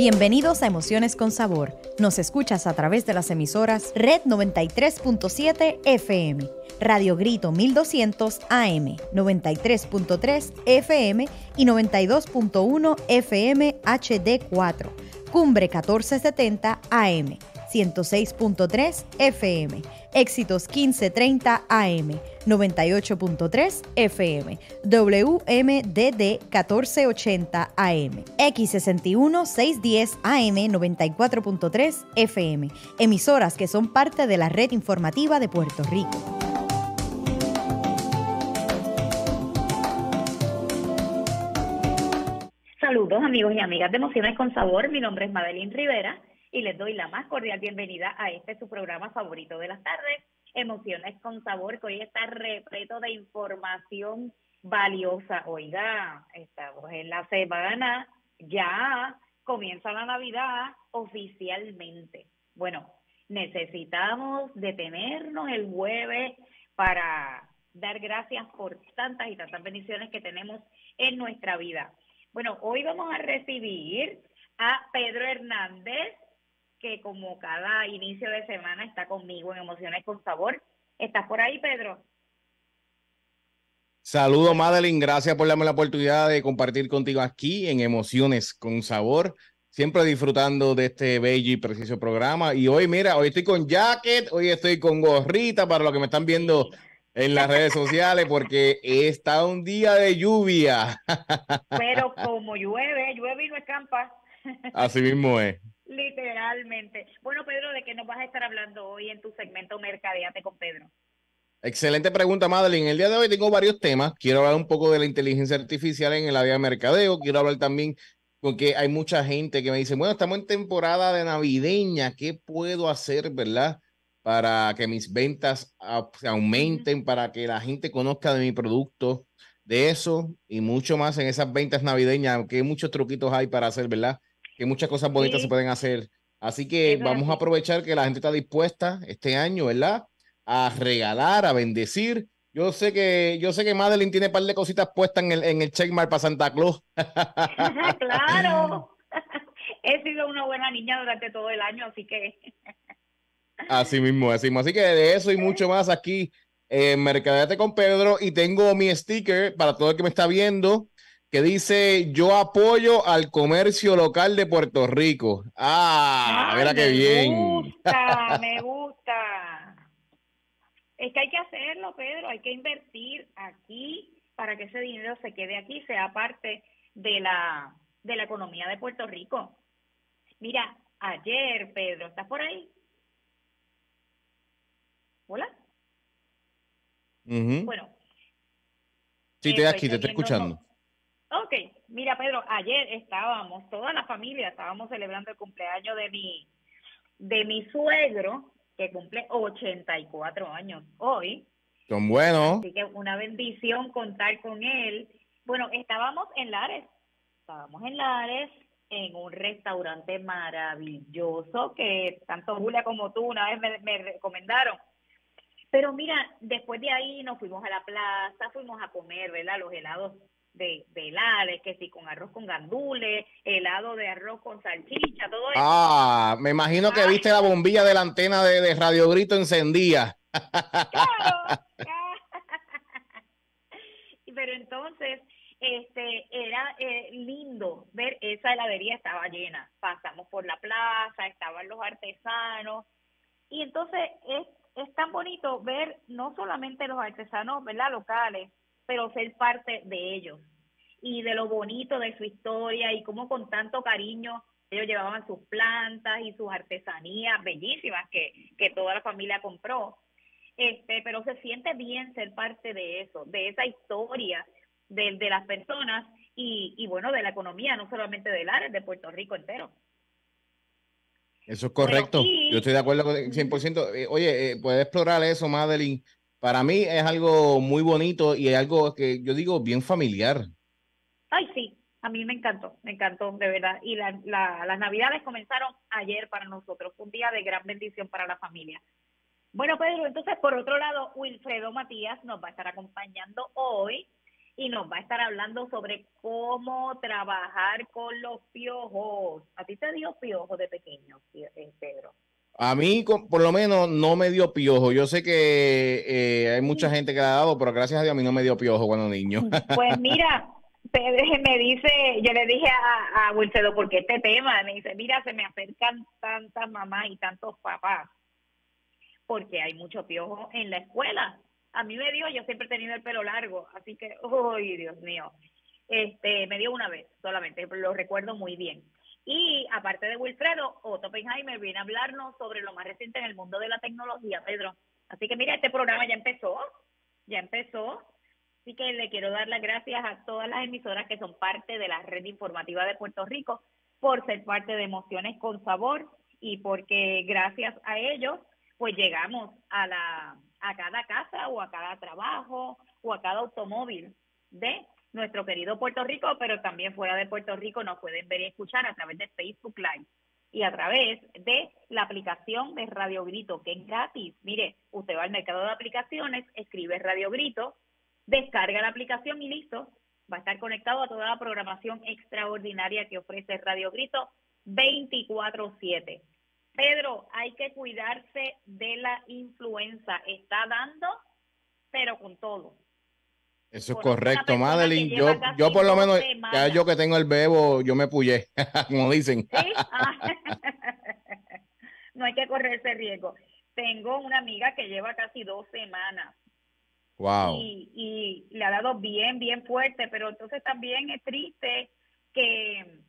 Bienvenidos a Emociones con Sabor. Nos escuchas a través de las emisoras Red 93.7 FM, Radio Grito 1200 AM, 93.3 FM y 92.1 FM HD4, Cumbre 1470 AM, 106.3 FM Éxitos 1530 AM, 98.3 FM, WMDD 1480 AM, X61 610 AM, 94.3 FM, emisoras que son parte de la red informativa de Puerto Rico. Saludos amigos y amigas de Emociones con Sabor, mi nombre es Madeline Rivera y les doy la más cordial bienvenida a este su programa favorito de las tardes, Emociones con Sabor, que hoy está repleto de información valiosa. Oiga, estamos en la semana, ya comienza la Navidad oficialmente. Bueno, necesitamos detenernos el jueves para dar gracias por tantas y tantas bendiciones que tenemos en nuestra vida. Bueno, hoy vamos a recibir a Pedro Hernández, que como cada inicio de semana está conmigo en Emociones con Sabor. ¿Estás por ahí, Pedro? saludo Madeline. Gracias por darme la oportunidad de compartir contigo aquí en Emociones con Sabor. Siempre disfrutando de este bello y preciso programa. Y hoy, mira, hoy estoy con jacket, hoy estoy con gorrita para los que me están viendo en las redes sociales porque está un día de lluvia. Pero como llueve, llueve y no escampa. Así mismo es. Literalmente. Bueno, Pedro, ¿de qué nos vas a estar hablando hoy en tu segmento Mercadeate con Pedro? Excelente pregunta, Madeline. El día de hoy tengo varios temas. Quiero hablar un poco de la inteligencia artificial en el área de mercadeo. Quiero hablar también porque hay mucha gente que me dice, bueno, estamos en temporada de navideña, ¿qué puedo hacer, verdad? Para que mis ventas aumenten, para que la gente conozca de mi producto, de eso y mucho más en esas ventas navideñas, que muchos truquitos hay para hacer, ¿verdad? que muchas cosas bonitas se pueden hacer. Así que vamos a aprovechar que la gente está dispuesta este año, ¿verdad? A regalar, a bendecir. Yo sé que, yo sé que Madeline tiene par de cositas puestas en el, en el checkmark para Santa Claus. claro. He sido una buena niña durante todo el año, así que. así mismo, así mismo. Así que de eso y mucho más aquí en con Pedro. Y tengo mi sticker para todo el que me está viendo que dice: Yo apoyo al comercio local de Puerto Rico. Ah, mira qué bien. Me gusta, me gusta. Es que hay que hacerlo, Pedro. Hay que invertir aquí para que ese dinero se quede aquí, sea parte de la, de la economía de Puerto Rico. Mira, ayer, Pedro, ¿estás por ahí? Hola. Bueno. Sí, te, aquí, este te estoy escuchando. Ok, mira Pedro, ayer estábamos, toda la familia estábamos celebrando el cumpleaños de mi, de mi suegro, que cumple 84 años hoy. Son buenos. Así que una bendición contar con él. Bueno, estábamos en Lares, estábamos en Lares, en un restaurante maravilloso que tanto Julia como tú una vez me, me recomendaron. Pero mira, después de ahí nos fuimos a la plaza, fuimos a comer, ¿verdad? Los helados de, de que si con arroz con gandules, helado de arroz con salchicha, todo eso. Ah, me imagino que viste la bombilla de la antena de, de Radio Grito encendida. Claro. Pero entonces, este era eh, lindo ver esa heladería estaba llena. Pasamos por la plaza, estaban los artesanos y entonces es, es tan bonito ver no solamente los artesanos, ¿verdad? locales, pero ser parte de ellos y de lo bonito de su historia y cómo con tanto cariño ellos llevaban sus plantas y sus artesanías bellísimas que, toda la familia compró. Este, pero se siente bien ser parte de eso, de esa historia de, las personas y, y bueno, de la economía, no solamente del área, de Puerto Rico entero. Eso es correcto. Yo estoy de acuerdo con 100%. Eh, oye, eh, puedes explorar eso, Madeline, para mí es algo muy bonito y es algo que yo digo bien familiar. Ay, sí, a mí me encantó, me encantó, de verdad. Y la, las navidades comenzaron ayer para nosotros, un día de gran bendición para la familia. Bueno, Pedro, entonces por otro lado, Wilfredo Matías nos va a estar acompañando hoy y nos va a estar hablando sobre cómo trabajar con los piojos. ¿A ti te dio piojo de pequeño, eh, Pedro? A mí, por lo menos, no me dio piojo. Yo sé que eh, hay mucha gente que la ha dado, pero gracias a Dios a mí no me dio piojo cuando niño. Pues mira, me dice, yo le dije a, a Wilcedo, porque este tema, me dice, mira, se me acercan tantas mamás y tantos papás, porque hay mucho piojo en la escuela. A mí me dio, yo siempre he tenido el pelo largo, así que, uy, Dios mío. Este, me dio una vez solamente, lo recuerdo muy bien. Y aparte de Wilfredo, Otto Penheimer viene a hablarnos sobre lo más reciente en el mundo de la tecnología, Pedro. Así que mira, este programa ya empezó, ya empezó. Así que le quiero dar las gracias a todas las emisoras que son parte de la red informativa de Puerto Rico por ser parte de Emociones con Sabor y porque gracias a ellos pues llegamos a la a cada casa o a cada trabajo o a cada automóvil de nuestro querido Puerto Rico, pero también fuera de Puerto Rico nos pueden ver y escuchar a través de Facebook Live y a través de la aplicación de Radio Grito, que es gratis. Mire, usted va al mercado de aplicaciones, escribe Radio Grito, descarga la aplicación y listo. Va a estar conectado a toda la programación extraordinaria que ofrece Radio Grito 24-7. Pedro, hay que cuidarse de la influenza. Está dando, pero con todo. Eso es correcto, Madeline. Yo, yo por lo menos, ya yo que tengo el bebo, yo me puyé, como dicen. Ah. no hay que correr ese riesgo. Tengo una amiga que lleva casi dos semanas. Wow. Y, le ha dado bien, bien fuerte, pero entonces también es triste que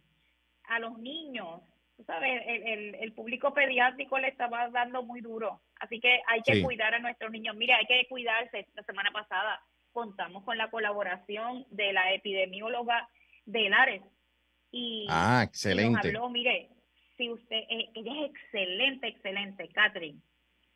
a los niños, tú sabes, el, el, el, público pediátrico le estaba dando muy duro. Así que hay que cuidar a nuestros niños. Mira, hay que cuidarse. La semana pasada contamos con la colaboración de la epidemióloga de Lares. Y ah, excelente. nos habló, mire, si usted, eh, ella es excelente, excelente, Catherine.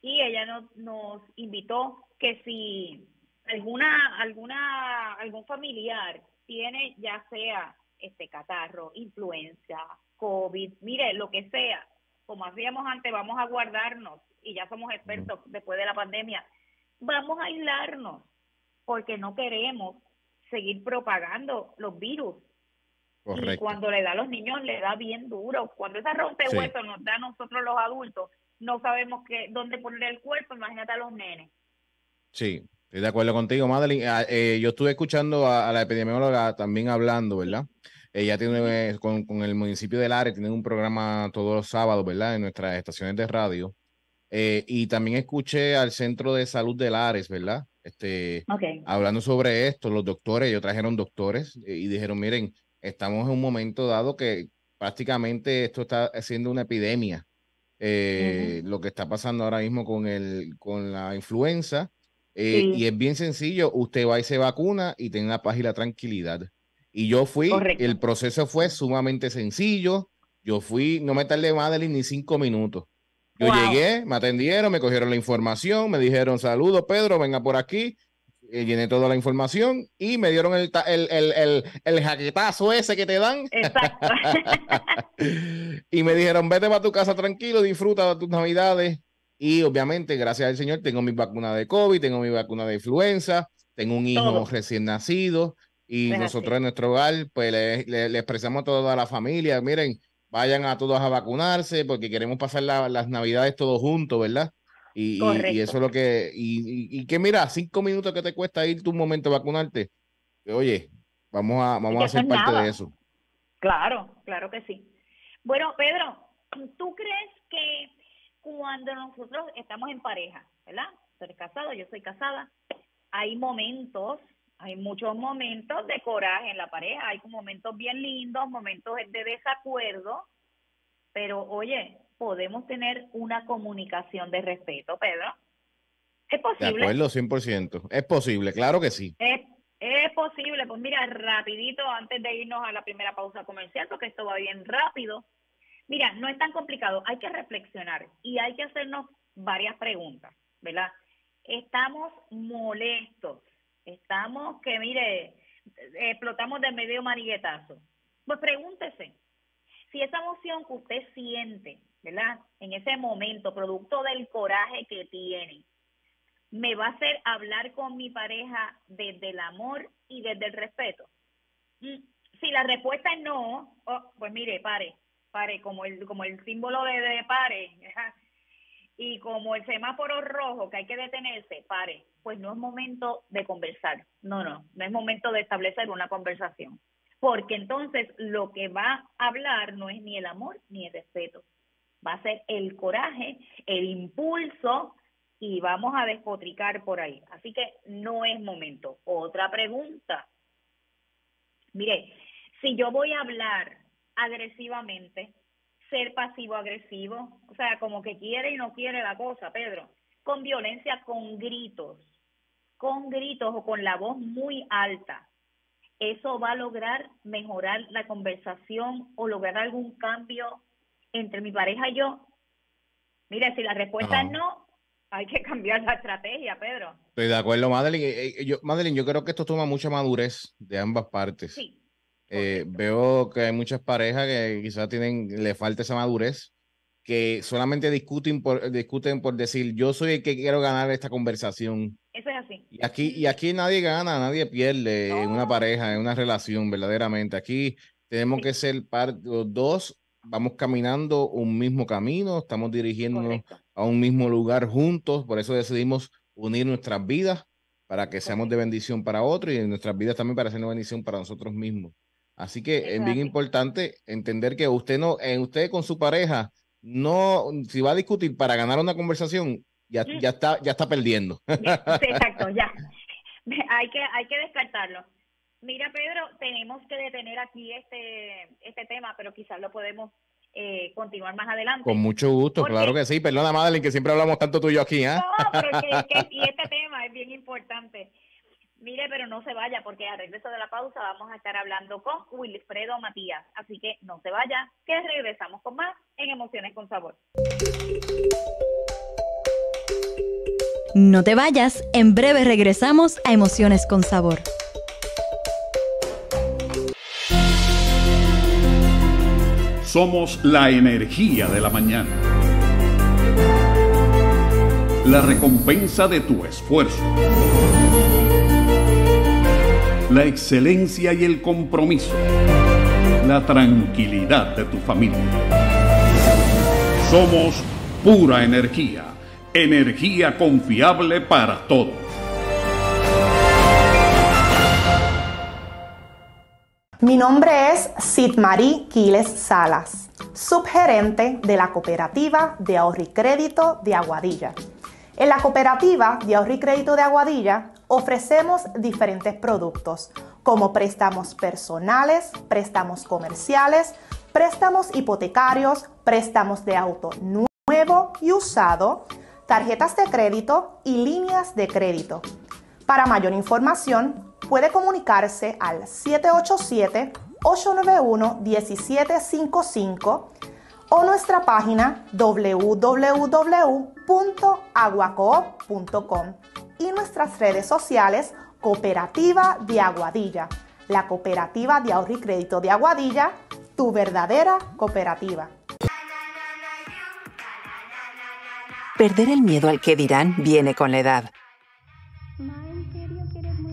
Y ella nos, nos invitó que si alguna, alguna, algún familiar tiene ya sea este catarro, influenza, COVID, mire, lo que sea, como hacíamos antes, vamos a guardarnos y ya somos expertos mm. después de la pandemia, vamos a aislarnos porque no queremos seguir propagando los virus. Y cuando le da a los niños, le da bien duro. Cuando esa rompehueso nos da a nosotros los adultos, no sabemos qué, dónde poner el cuerpo, imagínate a los nenes. Sí, estoy de acuerdo contigo, Madeline. Ah, eh, yo estuve escuchando a, la epidemióloga también hablando, ¿verdad? Ella tiene, eh, con, el municipio del área, tiene un programa todos los sábados, ¿verdad? En nuestras estaciones de radio eh, y también escuché al Centro de Salud de Lares, ¿verdad? Este, Hablando sobre esto, los doctores, ellos trajeron doctores eh, y dijeron, miren, estamos en un momento dado que prácticamente esto está siendo una epidemia. Eh, lo que está pasando ahora mismo con, el, con la influenza. Y es bien sencillo, usted va y se vacuna y tenga la paz y la tranquilidad. Y yo fui, el proceso fue sumamente sencillo. Yo fui, no me tardé más de ni cinco minutos. Yo llegué, me atendieron, me cogieron la información, me dijeron, saludo Pedro, venga por aquí. Eh, llené toda la información y me dieron el, el, el, el, el jaquetazo ese que te dan. Exacto. y me dijeron, vete para tu casa tranquilo, disfruta de tus navidades. Y obviamente, gracias al Señor, tengo mi vacuna de COVID, tengo mi vacuna de influenza, tengo un hijo recién nacido. Y pues nosotros en nuestro hogar, pues le expresamos a toda la familia, miren, vayan a todos a vacunarse porque queremos pasar las navidades todos juntos, ¿verdad? Y, eso es lo que, y, que mira, cinco minutos que te cuesta ir tu momento a vacunarte, oye, vamos a, vamos a ser parte de eso. Claro, claro que sí. Bueno, Pedro, ¿tú crees que cuando nosotros estamos en pareja, ¿verdad? Tú eres casado, yo soy casada, hay momentos hay muchos momentos de coraje en la pareja, hay momentos bien lindos, momentos de desacuerdo, pero oye, podemos tener una comunicación de respeto, Pedro. ¿Es posible? De acuerdo, 100%. Es posible, claro que sí. Es, posible. Pues mira, rapidito, antes de irnos a la primera pausa comercial, porque esto va bien rápido. Mira, no es tan complicado. Hay que reflexionar y hay que hacernos varias preguntas, ¿verdad? Estamos molestos Estamos que, mire, explotamos de medio mariguetazo. Pues pregúntese, si esa emoción que usted siente, ¿verdad? En ese momento, producto del coraje que tiene, me va a hacer hablar con mi pareja desde el amor y desde el respeto. Mm, si la respuesta es no, oh, pues mire, pare, pare, como el, como el símbolo de, de pare, y como el semáforo rojo, que hay que detenerse, pare, pues no es momento de conversar, no, no, no es momento de establecer una conversación, porque entonces lo que va a hablar no es ni el amor ni el respeto, va a ser el coraje, el impulso y vamos a despotricar por ahí, así que no es momento. Otra pregunta, mire, si yo voy a hablar agresivamente, ser pasivo-agresivo, o sea, como que quiere y no quiere la cosa, Pedro, con violencia, con gritos, con gritos o con la voz muy alta. Eso va a lograr mejorar la conversación o lograr algún cambio entre mi pareja y yo. Mira, si la respuesta no. es no, hay que cambiar la estrategia, Pedro. Estoy de acuerdo, Madeline. Eh, eh, yo, Madeline, yo creo que esto toma mucha madurez de ambas partes. Sí eh, veo que hay muchas parejas que quizás tienen, le falta esa madurez, que solamente discuten por, discuten por decir, yo soy el que quiero ganar esta conversación. Eso es así. Y aquí, y aquí nadie gana, nadie pierde en una pareja, en una relación, verdaderamente. Aquí tenemos que ser los dos, vamos caminando un mismo camino, estamos dirigiéndonos a un mismo lugar juntos, por eso decidimos unir nuestras vidas para que seamos de bendición para otro y en nuestras vidas también para ser una bendición para nosotros mismos. Así que es eh, bien importante entender que usted no, en eh, usted con su pareja, no, si va a discutir para ganar una conversación, ya, mm. ya está, ya está perdiendo. Exacto, ya. Hay que, hay que descartarlo. Mira, Pedro, tenemos que detener aquí este, este tema, pero quizás lo podemos eh, continuar más adelante. Con mucho gusto, claro que sí. Perdona, Madeline, que siempre hablamos tanto tú y yo aquí. ¿eh? No, pero y este tema es bien importante. Mire, pero no se vaya porque al regreso de la pausa vamos a estar hablando con Wilfredo Matías. Así que no se vaya, que regresamos con más en Emociones con Sabor. No te vayas, en breve regresamos a Emociones con Sabor. Somos la energía de la mañana. La recompensa de tu esfuerzo la excelencia y el compromiso, la tranquilidad de tu familia. Somos pura energía, energía confiable para todos. Mi nombre es Sidmarí Quiles Salas, subgerente de la cooperativa de ahorro y crédito de Aguadilla. En la cooperativa de ahorro y crédito de Aguadilla ofrecemos diferentes productos como préstamos personales, préstamos comerciales, préstamos hipotecarios, préstamos de auto nuevo y usado, tarjetas de crédito y líneas de crédito. Para mayor información, puede comunicarse al 787-891-1755 o nuestra página www.aguacoop.com y nuestras redes sociales Cooperativa de Aguadilla, la Cooperativa de Ahorro y Crédito de Aguadilla, tu verdadera cooperativa. Perder el miedo al que dirán viene con la edad.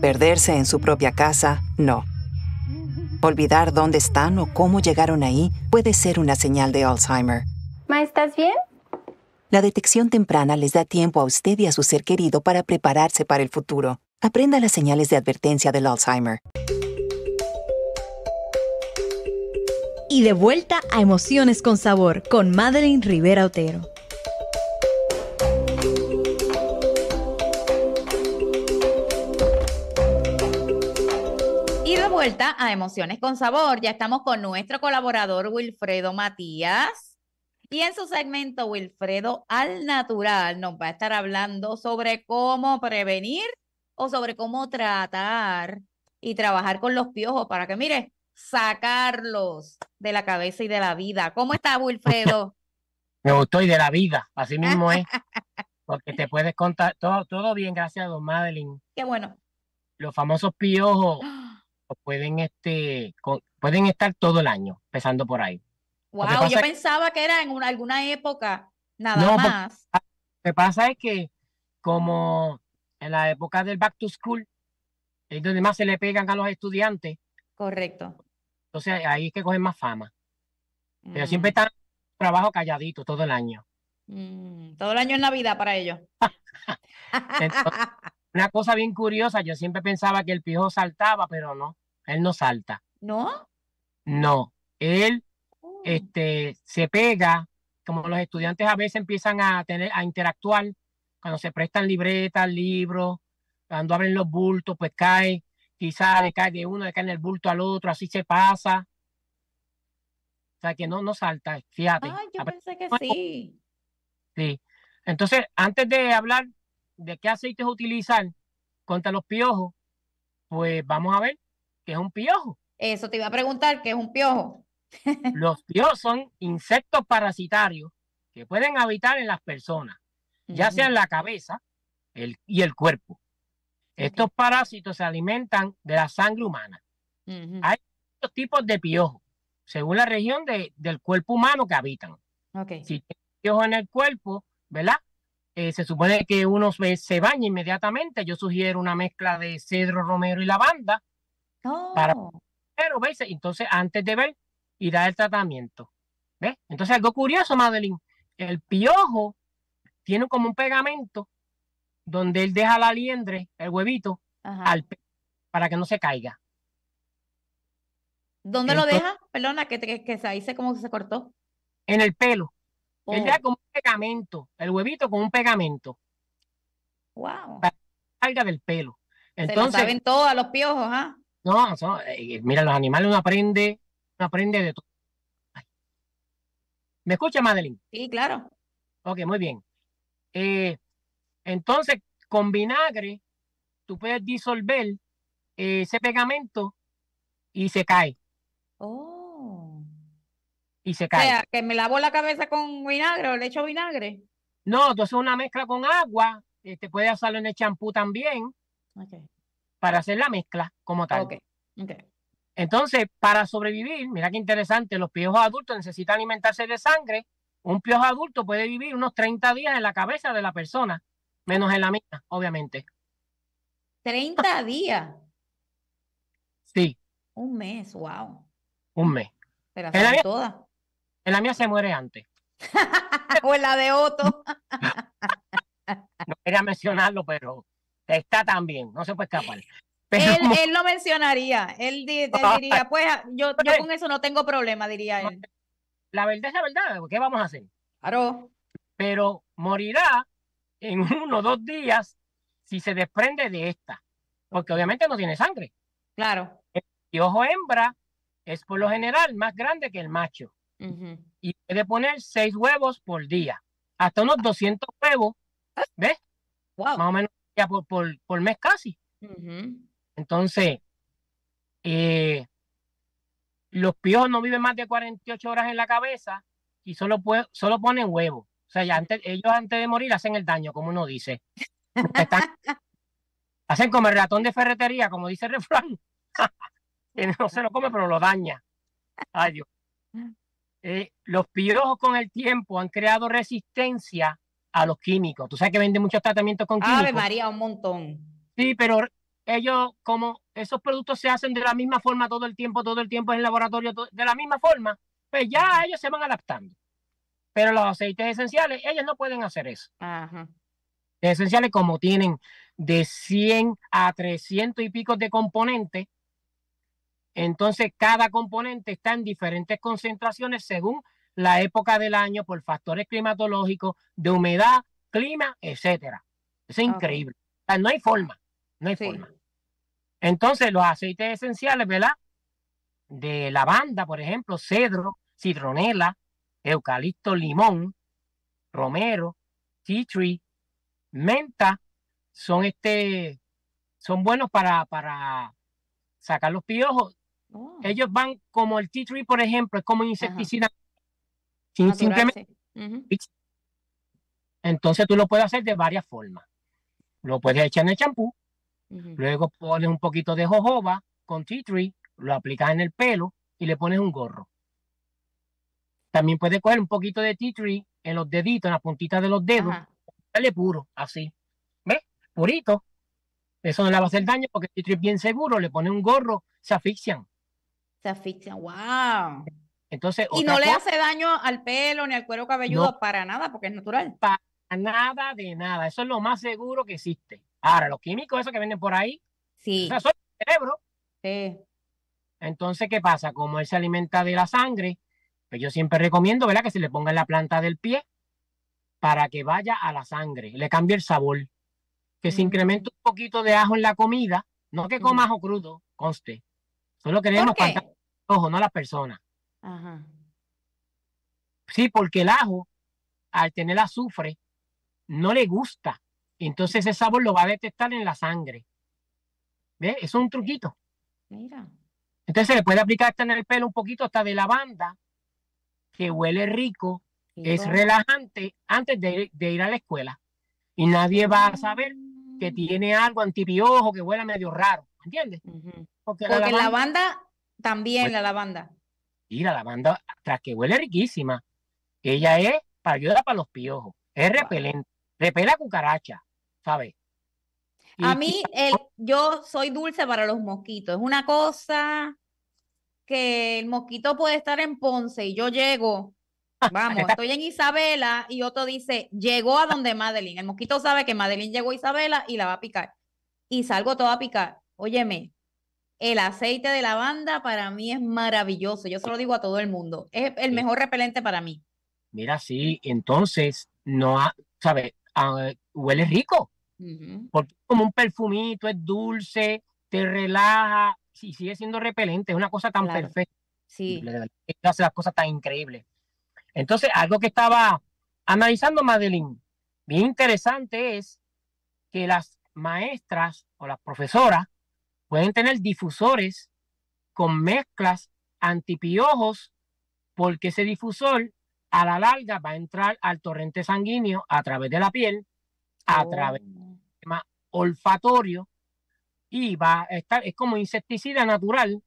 Perderse en su propia casa, no. Olvidar dónde están o cómo llegaron ahí puede ser una señal de Alzheimer. Ma, ¿estás bien? La detección temprana les da tiempo a usted y a su ser querido para prepararse para el futuro. Aprenda las señales de advertencia del Alzheimer. Y de vuelta a Emociones con Sabor con Madeline Rivera Otero. Y de vuelta a Emociones con Sabor, ya estamos con nuestro colaborador Wilfredo Matías. Y en su segmento, Wilfredo al Natural nos va a estar hablando sobre cómo prevenir o sobre cómo tratar y trabajar con los piojos para que, mire, sacarlos de la cabeza y de la vida. ¿Cómo está, Wilfredo? Me gustó y de la vida, así mismo es. Porque te puedes contar todo, bien, gracias Don Madeline. Qué bueno. Los famosos piojos pueden, este, pueden estar todo el año, empezando por ahí. Wow, yo pensaba que era en alguna época, nada más. Lo que pasa es que como en la época del back to school, es donde más se le pegan a los estudiantes. Correcto. Entonces ahí es que cogen más fama. Pero siempre mm. están trabajo calladito todo el año. Mm, todo el año es Navidad para ellos. una cosa bien curiosa, yo siempre pensaba que el pijo saltaba, pero no, él no salta. ¿No? No, él este, se pega, como los estudiantes a veces empiezan a, tener, a interactuar, cuando se prestan libretas, libros, cuando abren los bultos, pues cae, quizás le cae de uno, le cae en el bulto al otro, así se pasa. O sea, que no, no salta, fíjate. Ay, yo pensé que sí. Sí. Entonces, antes de hablar de qué aceites utilizar contra los piojos, pues vamos a ver qué es un piojo. Eso te iba a preguntar, ¿qué es un piojo? Los piojos son insectos parasitarios que pueden habitar en las personas, ya sea en la cabeza y el cuerpo. Estos parásitos se alimentan de la sangre humana. Hay dos tipos de piojos, según la región del cuerpo humano que habitan. Si tienen piojos en el cuerpo, ¿verdad? Eh, se supone que uno se, baña inmediatamente. Yo sugiero una mezcla de cedro, romero y lavanda. Oh. pero, ¿ves? Entonces, antes de ver, y da el tratamiento. ¿Ves? Entonces, algo curioso, Madeline, el piojo tiene como un pegamento donde él deja la liendre, el huevito, al, para que no se caiga. ¿Dónde lo deja? Perdona, que, que, se ahí se como se cortó. En el pelo. Él oh. como un pegamento, el huevito con un pegamento. Wow. Para que salga del pelo. Entonces, se saben todos los piojos, ¿ah? No, eh, mira, los animales uno aprende aprende de todo. ¿Me escucha, Madeline? Sí, claro. Ok, muy bien. Eh, entonces, con vinagre, tú puedes disolver eh, ese pegamento y se cae. Oh. Y se cae. O sea, que me lavo la cabeza con vinagre o le echo vinagre. No, tú haces una mezcla con agua, te este, puedes hacerlo en el champú también. Okay. Para hacer la mezcla como tal. Ok, Okay. Entonces, para sobrevivir, mira qué interesante, los piojos adultos necesitan alimentarse de sangre. Un piojo adulto puede vivir unos 30 días en la cabeza de la persona, menos en la mía, obviamente. 30 días. Sí. Un mes, wow. Un mes. Pero en la mía, En la mía se muere antes. o en la de Otto. no quería mencionarlo, pero está también, no se puede escapar. Él, lo mencionaría, él, diría, pues ah, yo, pues, con eso no tengo problema, diría él. La verdad es la verdad, ¿qué vamos a hacer? Claro. Pero morirá en uno o dos días si se desprende de esta, porque obviamente no tiene sangre. Claro. Y ojo, hembra es por lo general más grande que el macho y puede poner seis huevos por día, hasta unos 200 huevos, ¿ves? Más o menos por, mes casi. Entonces, eh, los piojos no viven más de 48 horas en la cabeza y solo, puede, solo ponen huevos. O sea, antes, ellos antes de morir hacen el daño, como uno dice. hacen como el ratón de ferretería, como dice refrán. no se lo come, pero lo daña. Eh, los piojos con el tiempo han creado resistencia a los químicos. Tú sabes que venden muchos tratamientos con químicos. Ave María, un montón. Sí, pero ellos, como esos productos se hacen de la misma forma todo el tiempo, todo el tiempo en el laboratorio, de la misma forma, pues ya ellos se van adaptando. Pero los aceites esenciales, ellos no pueden hacer eso. Esenciales como tienen de 100 a 300 y pico de componentes, entonces cada componente está en diferentes concentraciones según la época del año, por factores climatológicos, de humedad, clima, etcétera. Es increíble. O sea, no hay forma. No hay forma. Entonces, los aceites esenciales, ¿verdad? De lavanda, por ejemplo, cedro, citronela, eucalipto, limón, romero, tea tree, menta, son este, son buenos para, para sacar los piojos. Oh. Ellos van como el tea tree, por ejemplo, es como insecticida. simplemente. Entonces tú lo puedes hacer de varias formas. Lo puedes echar en el champú, Luego pones un poquito de jojoba con tea tree, lo aplicas en el pelo y le pones un gorro. También puedes coger un poquito de tea tree en los deditos, en las puntitas de los dedos, dale puro, así. ¿Ves? Purito. Eso no le va a hacer daño porque el tea tree es bien seguro, le pones un gorro, se asfixian. Se asfixian, wow. Entonces, y no le hace daño al pelo ni al cuero cabelludo para nada, porque es natural. Para nada de nada. Eso es lo más seguro que existe. Ahora, los químicos, esos que venden por ahí, sí. O sea, son el cerebro. Sí. Entonces, ¿qué pasa? Como él se alimenta de la sangre, pues yo siempre recomiendo, ¿verdad? Que se le ponga en la planta del pie para que vaya a la sangre, le cambie el sabor, que se incremente un poquito de ajo en la comida, no que coma ajo crudo, conste. Solo queremos el ojo, no a las personas. Ajá. Sí, porque el ajo, al tener azufre, no le gusta entonces ese sabor lo va a detectar en la sangre. ¿ve? es un truquito. Mira. Entonces se le puede aplicar hasta en el pelo un poquito hasta de lavanda, que huele rico, es relajante antes de ir, a la escuela. Y nadie va a mm. saber que tiene algo antipiojo, que huele medio raro, ¿entiendes? Porque, la lavanda, también, pues la lavanda. Mira la lavanda, tras que huele riquísima, ella es para ayudar para los piojos, es repelente, repela cucaracha, a mí, el, yo soy dulce para los mosquitos. Es una cosa que el mosquito puede estar en Ponce y yo llego. Vamos, estoy en Isabela y otro dice, llegó a donde Madeline. El mosquito sabe que Madeline llegó a Isabela y la va a picar. Y salgo toda a picar. Óyeme, el aceite de lavanda para mí es maravilloso. Yo se lo digo a todo el mundo. Es el mejor repelente para mí. Mira, sí, entonces, no, sabe ah, huele rico. Porque es como un perfumito, es dulce, te relaja y sigue siendo repelente, es una cosa tan perfecta. Sí. hace las cosas tan increíbles. Entonces, algo que estaba analizando Madeline, bien interesante es que las maestras o las profesoras pueden tener difusores con mezclas antipiojos porque ese difusor a la larga va a entrar al torrente sanguíneo a través de la piel, a través de oh olfatorio y va a estar, es como insecticida natural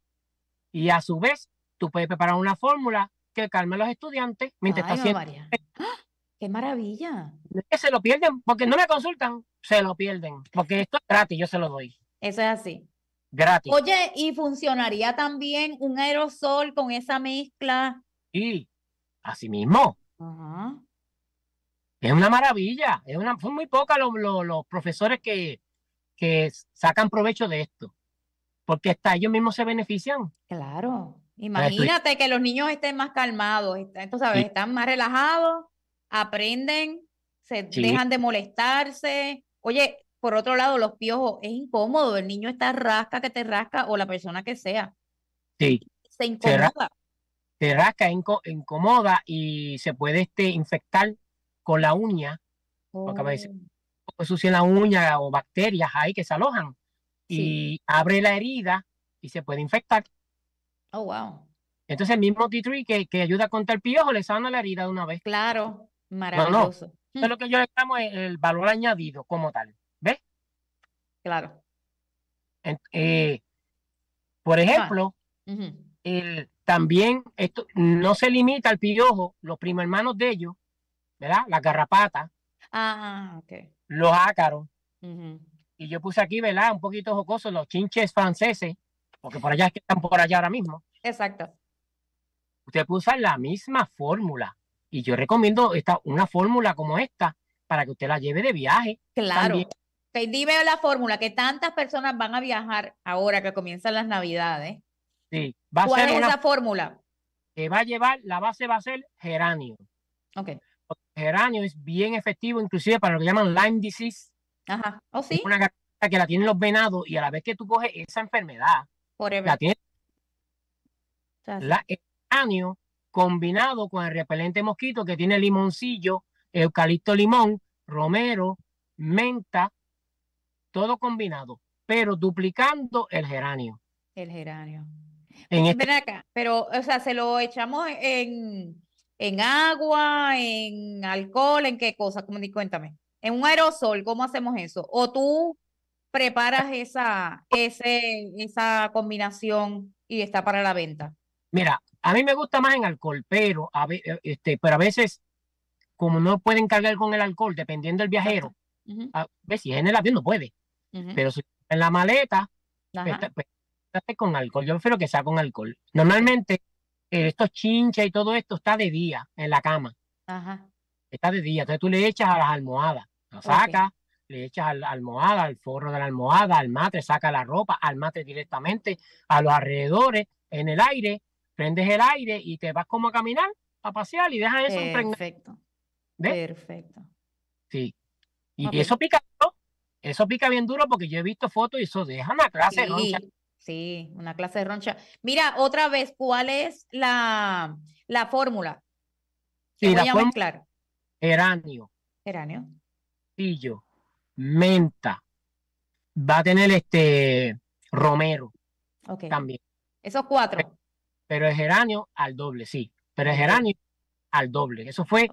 y a su vez tú puedes preparar una fórmula que calme a los estudiantes mientras haciendo... ¡Qué maravilla! que se lo pierden porque no me consultan, se lo pierden porque esto es gratis, yo se lo doy. Eso es así. Gratis. Oye, ¿y funcionaría también un aerosol con esa mezcla? y así mismo. Ajá. Es una maravilla. Es una, son muy pocas los, profesores que, que sacan provecho de esto. Porque hasta ellos mismos se benefician. Claro. Imagínate que los niños estén más calmados, entonces, están más relajados, aprenden, se dejan de molestarse. Oye, por otro lado, los piojos, es incómodo, el niño está rasca que te rasca o la persona que sea. Sí. Se incomoda. Te rasca, incomoda y se puede este, infectar con la uña, oh. porque la uña o bacterias ahí que se alojan y abre la herida y se puede infectar. Oh, wow. Entonces el mismo t tree que, que ayuda contra el piojo le sana la herida de una vez. Claro, maravilloso. Eso es lo que yo le llamo el, valor añadido como tal. ¿Ves? Claro. Eh, por ah, ejemplo, también esto no se limita al piojo, los primos hermanos de ellos ¿verdad? Las garrapata. Ah, ok. Los ácaros. Y yo puse aquí, ¿verdad? Un poquito jocoso, los chinches franceses, porque por allá es que están por allá ahora mismo. Exacto. Usted puso la misma fórmula. Y yo recomiendo esta, una fórmula como esta para que usted la lleve de viaje. Claro. Ok, dime la fórmula, que tantas personas van a viajar ahora que comienzan las navidades. Sí, va a ¿Cuál es esa fórmula? Que va a llevar, la base va a ser geranio. Ok geranio es bien efectivo, inclusive para lo que llaman Lyme disease. Ajá. ¿O oh, sí? Una garganta que la tienen los venados y a la vez que tú coges esa enfermedad, la tienes. el geranio combinado con el repelente mosquito que tiene limoncillo, eucalipto limón, romero, menta, todo combinado, pero duplicando el geranio. El geranio. En Ven este acá, pero, o sea, se lo echamos en, en agua, en alcohol, en qué cosa, cuéntame. En un aerosol, ¿cómo hacemos eso? O tú preparas esa, ese, esa combinación y está para la venta. Mira, a mí me gusta más en alcohol, pero a, eh, este, pero a veces, como no pueden cargar con el alcohol, dependiendo del viajero, a veces en el avión no puede, pero si en la maleta, pues pues, con alcohol. Yo prefiero que sea con alcohol. Normalmente, eh, estos chincha y todo esto está de día en la cama. Está de día. Entonces tú le echas a las almohadas, lo sacas, le echas a la almohada, al forro de la almohada, al mate, saca la ropa, al mate directamente, a los alrededores, en el aire, prendes el aire y te vas como a caminar, a pasear y dejas eso Perfecto. Perfecto. Sí. Y eso pica, eso pica bien duro porque yo he visto fotos y eso deja una clase Sí, una clase de roncha. Mira, otra vez, ¿cuál es la, fórmula? Sí, Geranio. Geranio. Pillo, menta. Va a tener este romero. Okay. También. Esos cuatro. Pero, es el geranio al doble, sí. Pero es geranio al doble. Eso fue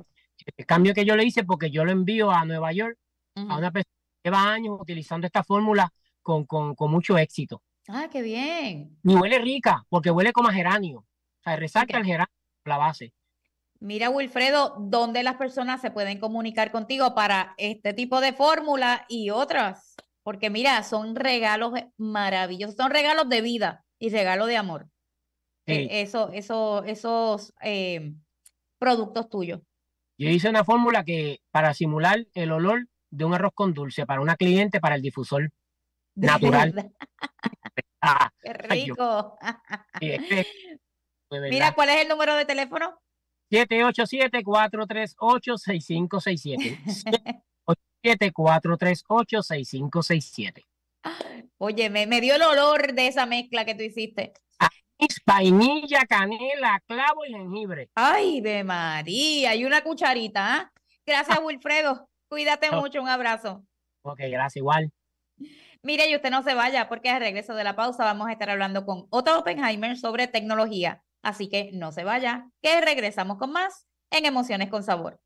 el cambio que yo le hice porque yo lo envío a Nueva York a una persona que lleva años utilizando esta fórmula con, con mucho éxito. Ah, qué bien. Y huele rica, porque huele como a geranio. O sea, resalta el geranio, la base. Mira, Wilfredo, ¿dónde las personas se pueden comunicar contigo para este tipo de fórmula y otras? Porque mira, son regalos maravillosos, son regalos de vida y regalo de amor. E, eso, eso, esos eh, productos tuyos. Yo hice una fórmula que para simular el olor de un arroz con dulce para una cliente para el difusor natural. Ah, Qué rico. Mira, ¿cuál es el número de teléfono? 787-438-6567. 787-438-6567. Oye, me, me, dio el olor de esa mezcla que tú hiciste. Ah, es canela, clavo y jengibre. Ay, de María, y una cucharita. ¿ah? Gracias, Wilfredo. Cuídate mucho, un abrazo. Ok, gracias igual. Mire, y usted no se vaya porque al regreso de la pausa vamos a estar hablando con otro Oppenheimer sobre tecnología. Así que no se vaya, que regresamos con más en Emociones con Sabor.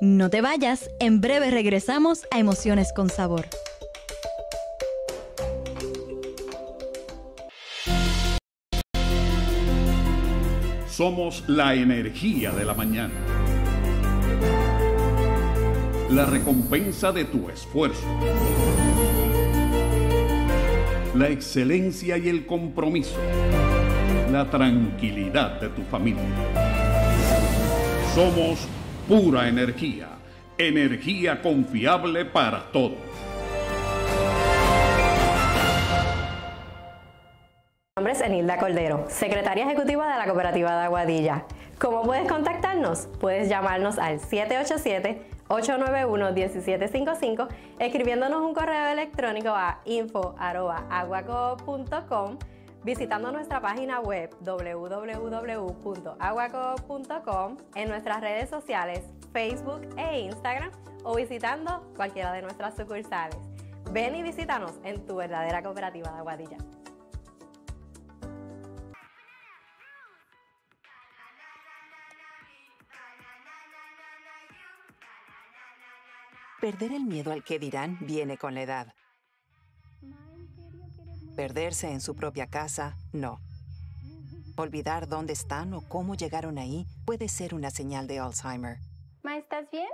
No te vayas, en breve regresamos a Emociones con Sabor. Somos la energía de la mañana la recompensa de tu esfuerzo, la excelencia y el compromiso, la tranquilidad de tu familia. Somos pura energía, energía confiable para todos. Mi nombre es Enilda Cordero, secretaria ejecutiva de la Cooperativa de Aguadilla. ¿Cómo puedes contactarnos? Puedes llamarnos al 787 891-1755, escribiéndonos un correo electrónico a info.aguaco.com, visitando nuestra página web www.aguaco.com, en nuestras redes sociales Facebook e Instagram o visitando cualquiera de nuestras sucursales. Ven y visítanos en tu verdadera cooperativa de Aguadilla. Perder el miedo al que dirán viene con la edad. Perderse en su propia casa, no. Olvidar dónde están o cómo llegaron ahí puede ser una señal de Alzheimer. Ma, ¿estás bien?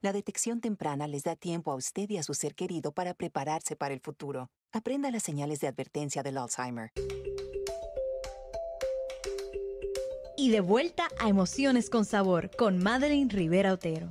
La detección temprana les da tiempo a usted y a su ser querido para prepararse para el futuro. Aprenda las señales de advertencia del Alzheimer. Y de vuelta a Emociones con Sabor con Madeline Rivera Otero.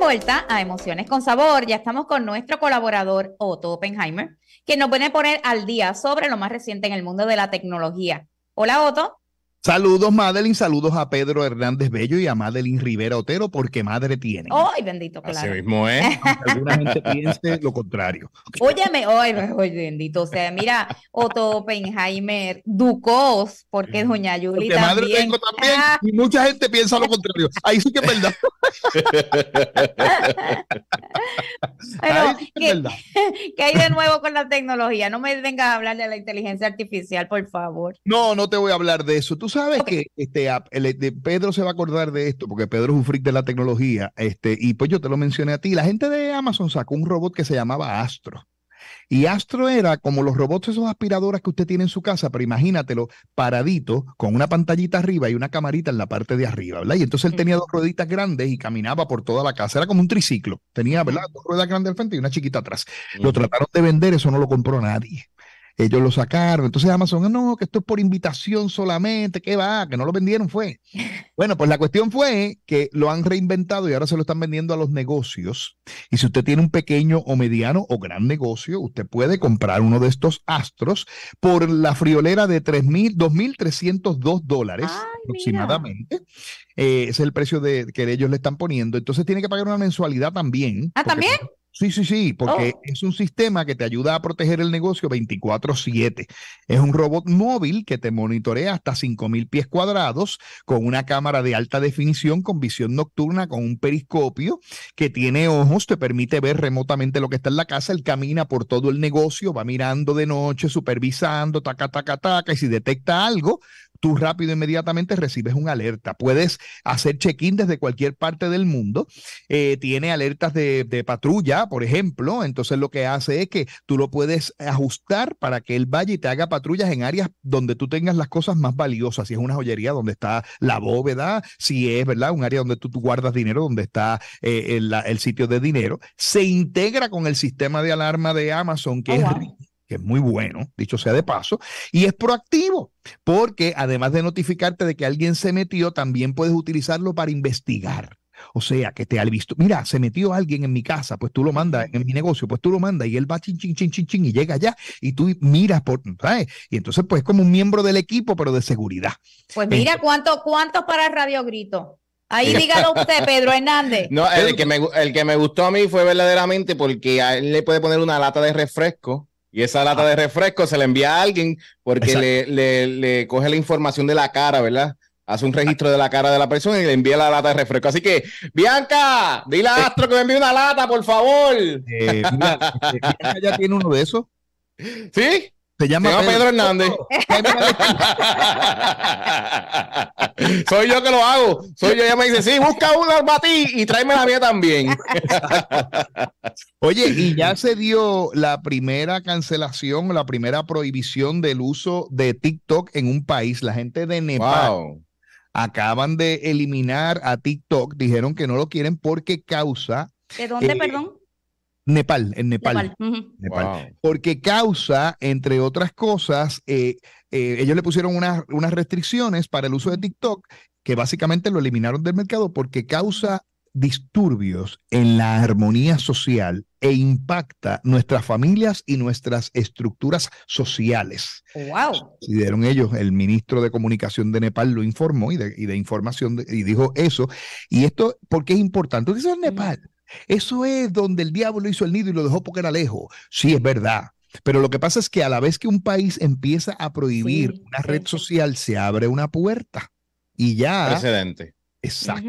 vuelta a Emociones con Sabor. Ya estamos con nuestro colaborador Otto Oppenheimer, que nos viene a poner al día sobre lo más reciente en el mundo de la tecnología. Hola, Otto. Saludos, Madeline. Saludos a Pedro Hernández Bello y a Madeline Rivera Otero, porque madre tiene. ¡Ay, bendito, claro! Así mismo es. piense lo contrario. Óyeme, ay, bendito. O sea, mira, Otto Oppenheimer, Ducos, porque mm. doña Yuli también. Y mucha gente piensa lo contrario. Ahí sí que es verdad. ¿qué, hay de nuevo con la tecnología? No me vengas a hablar de la inteligencia artificial, por favor. No, no te voy a hablar de eso. Tú sabes que este, de Pedro se va a acordar de esto, porque Pedro es un freak de la tecnología. Este, y pues yo te lo mencioné a ti. La gente de Amazon sacó un robot que se llamaba Astro. Y Astro era como los robots, esas aspiradoras que usted tiene en su casa, pero imagínatelo paradito con una pantallita arriba y una camarita en la parte de arriba, ¿verdad? Y entonces él tenía dos rueditas grandes y caminaba por toda la casa. Era como un triciclo. Tenía, ¿verdad? Dos ruedas grandes al frente y una chiquita atrás. Lo trataron de vender, eso no lo compró nadie ellos lo sacaron. Entonces Amazon, ah, no, que esto es por invitación solamente, que va, que no lo vendieron fue. Bueno, pues la cuestión fue que lo han reinventado y ahora se lo están vendiendo a los negocios. Y si usted tiene un pequeño o mediano o gran negocio, usted puede comprar uno de estos astros por la friolera de 3.000, 2.302 dólares aproximadamente. Eh, es el precio de, que ellos le están poniendo. Entonces tiene que pagar una mensualidad también. Ah, también. Sí, sí, sí, porque oh. es un sistema que te ayuda a proteger el negocio 24/7. Es un robot móvil que te monitorea hasta 5.000 pies cuadrados con una cámara de alta definición con visión nocturna, con un periscopio que tiene ojos, te permite ver remotamente lo que está en la casa. Él camina por todo el negocio, va mirando de noche, supervisando, taca, taca, taca, y si detecta algo, tú rápido inmediatamente recibes una alerta. Puedes hacer check-in desde cualquier parte del mundo. Eh, tiene alertas de, patrulla, por ejemplo. Entonces lo que hace es que tú lo puedes ajustar para que él vaya y te haga patrullas en áreas donde tú tengas las cosas más valiosas. Si es una joyería donde está la bóveda, si es, ¿verdad? Un área donde tú, guardas dinero, donde está eh, el, sitio de dinero. Se integra con el sistema de alarma de Amazon, que oh, es que es muy bueno, dicho sea de paso, y es proactivo, porque además de notificarte de que alguien se metió, también puedes utilizarlo para investigar. O sea, que te ha visto, mira, se metió alguien en mi casa, pues tú lo mandas en mi negocio, pues tú lo mandas y él va chin, chin, chin, chin, y llega allá y tú miras por, ¿sabes? Y entonces, pues como un miembro del equipo, pero de seguridad. Pues mira, ¿cuánto, cuánto para Radio Grito? Ahí dígalo usted, Pedro Hernández. No, el que, me, el que me gustó a mí fue verdaderamente porque a él le puede poner una lata de refresco y esa lata de refresco se la envía a alguien porque le, coge la información de la cara, ¿verdad? Hace un registro de la cara de la persona y le envía la lata de refresco. Así que, Bianca, dile a Astro que me envíe una lata, por favor. Eh, eh, ya tiene uno de esos. ¿Sí? Se llama, Pedro, Hernández. Soy yo que lo hago. Soy yo, ella me dice, sí, busca uno para ti y tráeme la mía también. Oye, y ya se dio la primera cancelación, la primera prohibición del uso de TikTok en un país. La gente de Nepal. acaban de eliminar a TikTok, dijeron que no lo quieren porque causa. ¿De dónde, eh, perdón? Nepal, en Nepal. Porque causa, entre otras cosas, eh, eh, ellos le pusieron unas, unas restricciones para el uso de TikTok que básicamente lo eliminaron del mercado porque causa disturbios en la armonía social e impacta nuestras familias y nuestras estructuras sociales. ¡Wow! Dieron ellos, el ministro de Comunicación de Nepal lo informó y de, información y dijo eso. Y esto, ¿por qué es importante? Porque eso es Nepal. Eso es donde el diablo hizo el nido y lo dejó porque era lejos. Sí, es verdad. Pero lo que pasa es que a la vez que un país empieza a prohibir una red social, se abre una puerta. Y ya. Precedente. Exacto.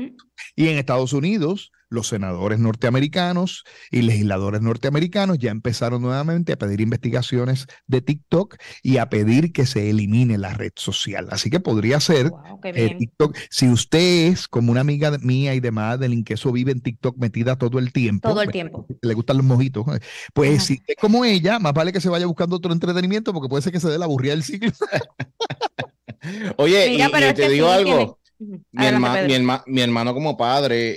Y en Estados Unidos, los senadores norteamericanos y legisladores norteamericanos ya empezaron nuevamente a pedir investigaciones de TikTok y a pedir que se elimine la red social. Así que podría ser eh, TikTok. Si usted es como una amiga mía y demás del Inqueso vive en TikTok metida todo el tiempo. Todo el pues, tiempo. Le gustan los mojitos. ¿eh? Pues si es como ella, más vale que se vaya buscando otro entretenimiento porque puede ser que se dé la aburrida del ciclo. Oye, te este digo algo. Mi, hermano como padre,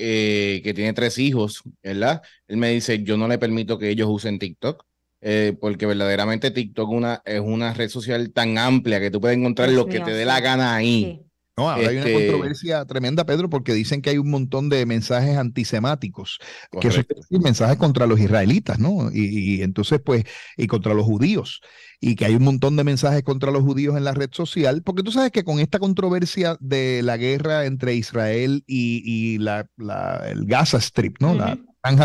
eh, que tiene tres hijos, ¿verdad? Él me dice, yo no le permito que ellos usen TikTok, eh, porque verdaderamente TikTok una, es una red social tan amplia que tú puedes encontrar lo que te dé la gana ahí. No, ahora hay una este controversia tremenda, Pedro, porque dicen que hay un montón de mensajes antisemáticos, que son mensajes contra los israelitas, ¿no? Y, entonces, pues, y contra los judíos, y que hay un montón de mensajes contra los judíos en la red social, porque tú sabes que con esta controversia de la guerra entre Israel y, la, la, el Gaza Strip, ¿no?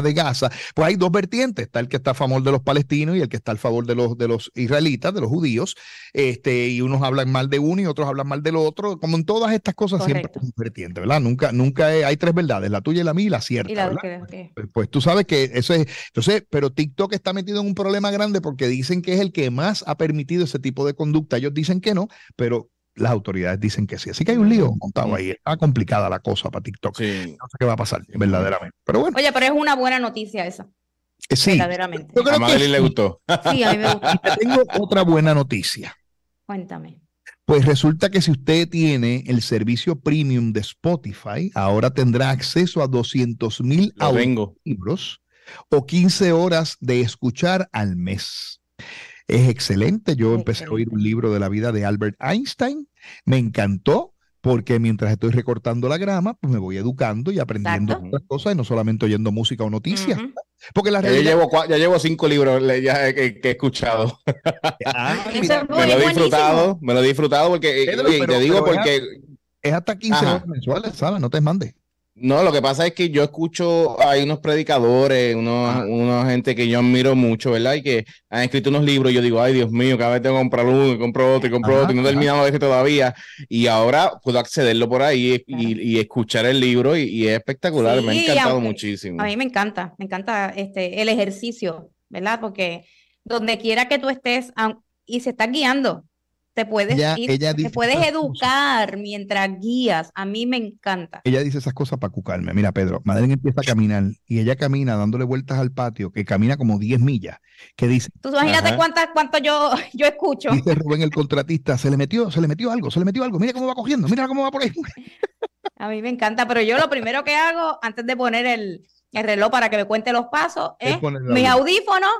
de Gaza, pues hay dos vertientes, está el que está a favor de los palestinos y el que está a favor de los, de los israelitas, de los judíos, este, y unos hablan mal de uno y otros hablan mal del otro, como en todas estas cosas siempre hay vertiente, ¿verdad? Nunca, nunca hay tres verdades, la tuya y la mía y la cierta. Pues, pues, tú sabes que eso es, entonces, pero TikTok está metido en un problema grande porque dicen que es el que más ha permitido ese tipo de conducta, ellos dicen que no, pero las autoridades dicen que sí. Así que hay un lío montado ahí. Está complicada la cosa para TikTok. No sé qué va a pasar, verdaderamente. Pero bueno. Oye, pero es una buena noticia esa. Eh, sí. Verdaderamente. Yo a Madeline le gustó. Sí, a mí tengo otra buena noticia. Cuéntame. Pues resulta que si usted tiene el servicio premium de Spotify, ahora tendrá acceso a 200 mil libros o 15 horas de escuchar al mes es excelente. Yo empecé a oír un libro de la vida de Albert Einstein, me encantó porque mientras estoy recortando la grama, pues me voy educando y aprendiendo cosas y no solamente oyendo música o noticias. Porque la ya, llevo, cinco libros eh, que, he escuchado. Ah, me lo he disfrutado, me lo he disfrutado porque te digo porque es hasta 15 horas mensuales, ¿sabes? No te mandes. No, lo que pasa es que yo escucho, hay unos predicadores, una gente que yo admiro mucho, ¿verdad? Y que han escrito unos libros y yo digo, ay Dios mío, cada vez tengo que comprar uno y compro otro y compro otro y no he terminado este todavía. Y ahora puedo accederlo por ahí y, escuchar el libro y, es espectacular, me ha encantado muchísimo. A mí me encanta, me encanta este, el ejercicio, ¿verdad? Porque donde quiera que tú estés y se estás guiando, te puedes, puedes educar mientras guías. A mí me encanta. Ella dice esas cosas para cucarme. Mira, Pedro, Madre empieza a caminar y ella camina dándole vueltas al patio, que camina como 10 millas. Que dice. Tú imagínate cuántas, cuánto yo, yo escucho. Dice Rubén, el contratista, se le metió, se le metió algo, se le metió algo. Mira cómo va cogiendo, mira cómo va por ahí. A mí me encanta, pero yo lo primero que hago antes de poner el, el reloj para que me cuente los pasos es, mi mis audífonos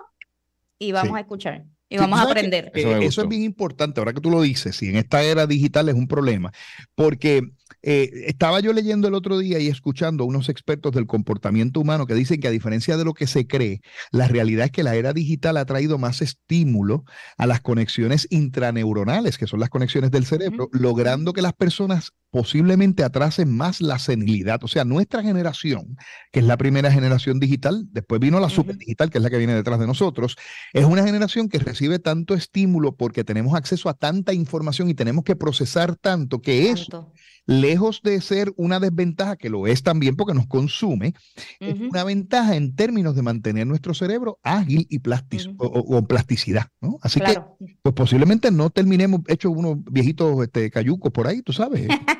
y vamos a escuchar y vamos a aprender. Eh, eso, es bien importante, ahora que tú lo dices, y en esta era digital es un problema, porque eh, estaba yo leyendo el otro día y escuchando a unos expertos del comportamiento humano que dicen que a diferencia de lo que se cree, la realidad es que la era digital ha traído más estímulo a las conexiones intraneuronales, que son las conexiones del cerebro, logrando que las personas posiblemente atrasen más la senilidad. O sea, nuestra generación, que es la primera generación digital, después vino la superdigital, que es la que viene detrás de nosotros, es una generación que recibe tanto estímulo porque tenemos acceso a tanta información y tenemos que procesar tanto que es lejos de ser una desventaja, que lo es también porque nos consume, es una ventaja en términos de mantener nuestro cerebro ágil y plasticidad. Así que, pues posiblemente no terminemos hecho unos viejitos este, cayucos por ahí, tú sabes.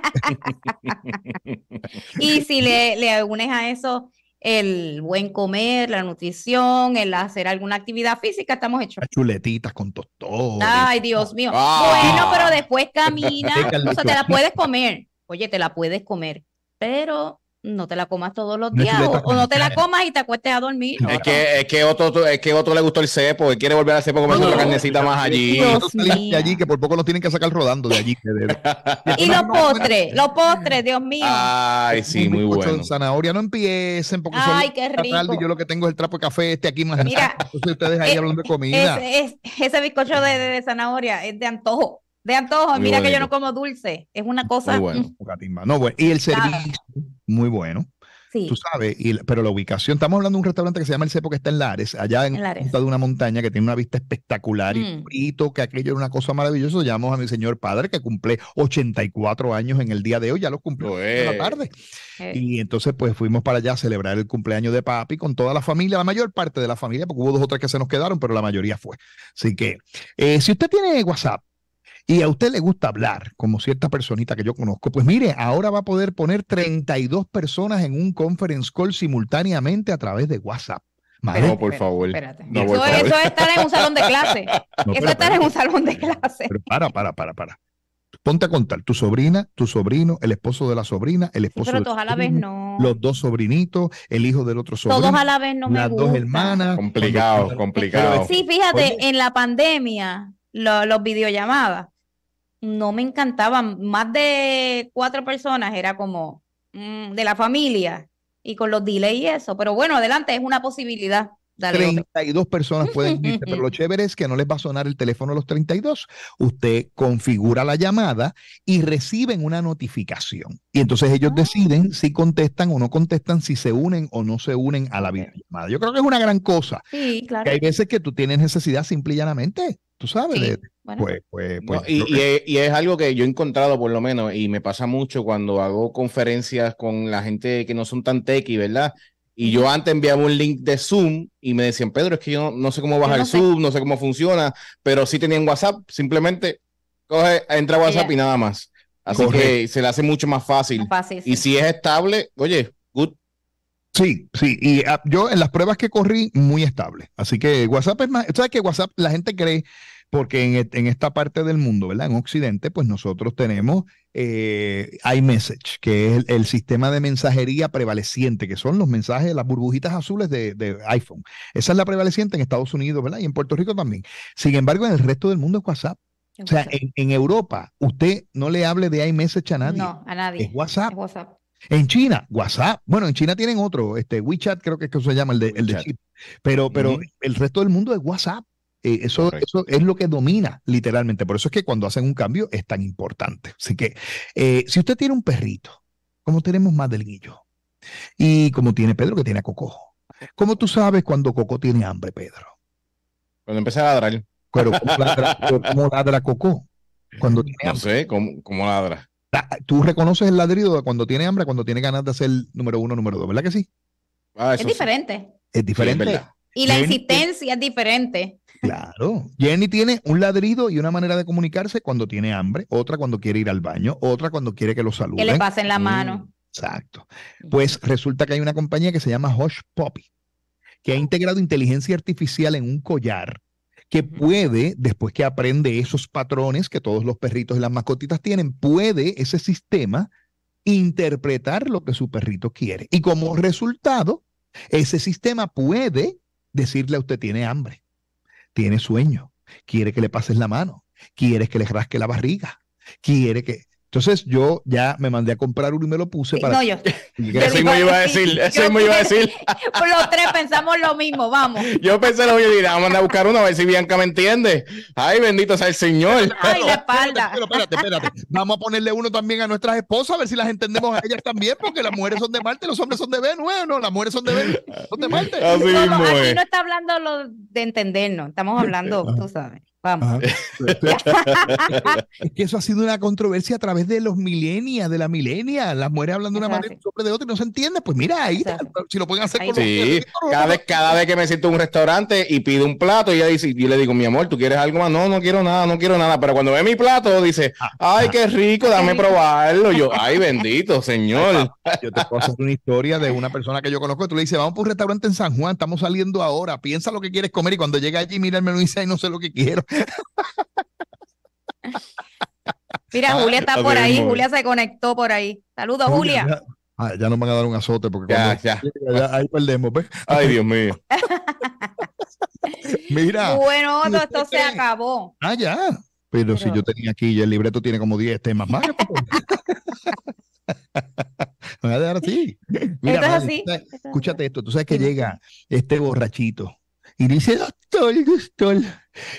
y si le, le unes a eso el buen comer, la nutrición, el hacer alguna actividad física, estamos hechos. Chuletitas con tostones. Ay, Dios mío. Ah. Bueno, pero después camina, o sea, te la puedes comer. Oye, te la puedes comer, pero no te la comas todos los días o, no te la comas y te acuestes a dormir. es, Que, es, que, otro, es que otro le gustó el cepo, él quiere volver al cepo comerse la carnecita más allí. allí que por poco lo tienen que sacar rodando de allí. y los postres, los postres, Dios mío. Ay, sí, muy bueno. Zanahoria, no empiecen porque Ay, qué rico. yo lo que tengo es el trapo de café este aquí más. Mira, ustedes ahí eh, hablando de comida. Es, ese bizcocho de, de zanahoria es de antojo de antojo. Mira que yo no como dulce. Es una cosa. Muy bueno, No, bueno. Y el servicio, muy bueno. Tú sabes, pero la ubicación, estamos hablando de un restaurante que se llama El Cepo, que está en Lares, allá en, la Punta de una montaña que tiene una vista espectacular y mm. frito, que aquello era una cosa maravillosa. Llamamos a mi señor padre, que cumple 84 años en el día de hoy, ya lo cumplió la tarde. Eh. Y entonces, pues fuimos para allá a celebrar el cumpleaños de papi con toda la familia, la mayor parte de la familia, porque hubo dos otras que se nos quedaron, pero la mayoría fue. Así que, eh, si usted tiene WhatsApp, y a usted le gusta hablar, como cierta personita que yo conozco, pues mire, ahora va a poder poner 32 personas en un conference call simultáneamente a través de WhatsApp. no, por favor. Espérate. eso, es estar en un salón de clase. eso es estar en un salón de clase. Pero para, para, para, para. Ponte a contar, tu sobrina, tu sobrino, el esposo de la sobrina, el esposo pero de todos a la vez no. Los dos sobrinitos, el hijo del otro sobrino. Todos a la vez no me Las dos hermanas. Complicado, complicado. Sí, fíjate, en la pandemia los videollamadas, no me encantaban. Más de cuatro personas era como mm, de la familia y con los delays y eso. Pero bueno, adelante, es una posibilidad. 32 personas pueden irse pero lo chévere es que no les va a sonar el teléfono a los 32. Usted configura la llamada y reciben una notificación. Y entonces ellos ah. deciden si contestan o no contestan, si se unen o no se unen a la videollamada. Yo creo que es una gran cosa. Sí, claro. Que hay veces que tú tienes necesidad simple y llanamente Tú sabes, y, es, algo que yo he encontrado por lo menos y me pasa mucho cuando hago conferencias con la gente que no son tan techy, ¿verdad? Y yo antes enviaba un link de Zoom y me decían, Pedro, es que yo no, sé cómo bajar el Zoom, no sé cómo funciona, pero sí tenían WhatsApp, simplemente coge, entra a WhatsApp y nada más. Así que se le hace mucho más fácil. Y si es estable, oye, good. Sí, sí, y ah, yo en las pruebas que corrí, muy estable. Así que WhatsApp es más, ¿Sabes que WhatsApp, la gente cree porque e, en, esta parte del mundo, ¿verdad? En Occidente, pues nosotros tenemos eh, iMessage, que es el, sistema de mensajería prevaleciente, que son los mensajes, las burbujitas azules de, iPhone. Esa es la prevaleciente en Estados Unidos, ¿verdad? Y en Puerto Rico también. Sin embargo, en el resto del mundo es WhatsApp. o sea, En, Europa, usted no le hable de iMessage a nadie. No, a nadie. Es WhatsApp. En China, WhatsApp. Bueno, en China tienen otro, este WeChat, creo que es que se llama el de, el Pero, pero el resto del mundo es WhatsApp. Eh, eso, eso es lo que domina literalmente. Por eso es que cuando hacen un cambio es tan importante. Así que eh, si usted tiene un perrito, como tenemos más del guillo, y como tiene Pedro que tiene a Coco, ¿cómo tú sabes cuando Coco tiene hambre, Pedro? Cuando empieza a ladrar. Pero ¿cómo ladra, Coco? Cuando tiene no sé, ¿cómo, ladra? Ah, tú reconoces el ladrido cuando tiene hambre, cuando tiene ganas de ser número uno, número dos, ¿verdad que sí? Ah, es diferente. Es diferente. y la insistencia es diferente. Claro. Jenny tiene un ladrido y una manera de comunicarse cuando tiene hambre, otra cuando quiere ir al baño, otra cuando quiere que lo saluden. Que le pasen la mano. Exacto. Pues resulta que hay una compañía que se llama Hush Poppy, que ha integrado inteligencia artificial en un collar que puede, después que aprende esos patrones que todos los perritos y las mascotitas tienen, puede ese sistema interpretar lo que su perrito quiere. Y como resultado, ese sistema puede decirle a usted tiene hambre tiene sueño, quiere que le pases la mano, quiere que le rasque la barriga, quiere que... Entonces yo ya me mandé a comprar uno y me lo puse para. No, yo. eso mismo iba a decir. Eso iba a decir. Los tres pensamos lo mismo, vamos. Yo pensé lo mismo y vamos a andar a buscar uno a ver si Bianca me entiende. Ay, bendito sea el Señor. Ay, la espalda. Pero espérate, espérate. Vamos a ponerle uno también a nuestras esposas, a ver si las entendemos a ellas también, porque las mujeres son de Marte, los hombres son de Venus. Bueno, las mujeres son de Venus, son de Marte. Así no, mismo, aquí no está hablando lo de entendernos, estamos hablando, tú sabes. es que eso ha sido una controversia a través de los milenias, de la milenia. Las mujeres hablando de una manera y de otra y no se entiende. Pues mira, ahí, si lo pueden hacer con sí. cada vez, cada vez que me siento en un restaurante y pido un plato, y ella dice, yo le digo, mi amor, ¿tú quieres algo más? No, no quiero nada, no quiero nada. Pero cuando ve mi plato, dice, ah, ay, ah. qué rico, dame probarlo. Yo, ay, bendito, señor. Yo te paso una historia de una persona que yo conozco. Tú le dices, vamos por un restaurante en San Juan, estamos saliendo ahora, piensa lo que quieres comer. Y cuando llega allí, mira el menú y dice, ay, no sé lo que quiero. Mira, ah, Julia está por ahí, Julia se conectó por ahí. Saludos, ah, Julia. Ya, ah, no van a dar un azote porque ahí perdemos, Ay, Dios mío. Mira. Bueno, esto se acabó. Ah, ya. Pero, si yo tenía aquí, ya el libreto tiene como 10 temas más. Me a así. Mira, escúchate esto. Tú sabes que llega este borrachito y dice, doctor, doctor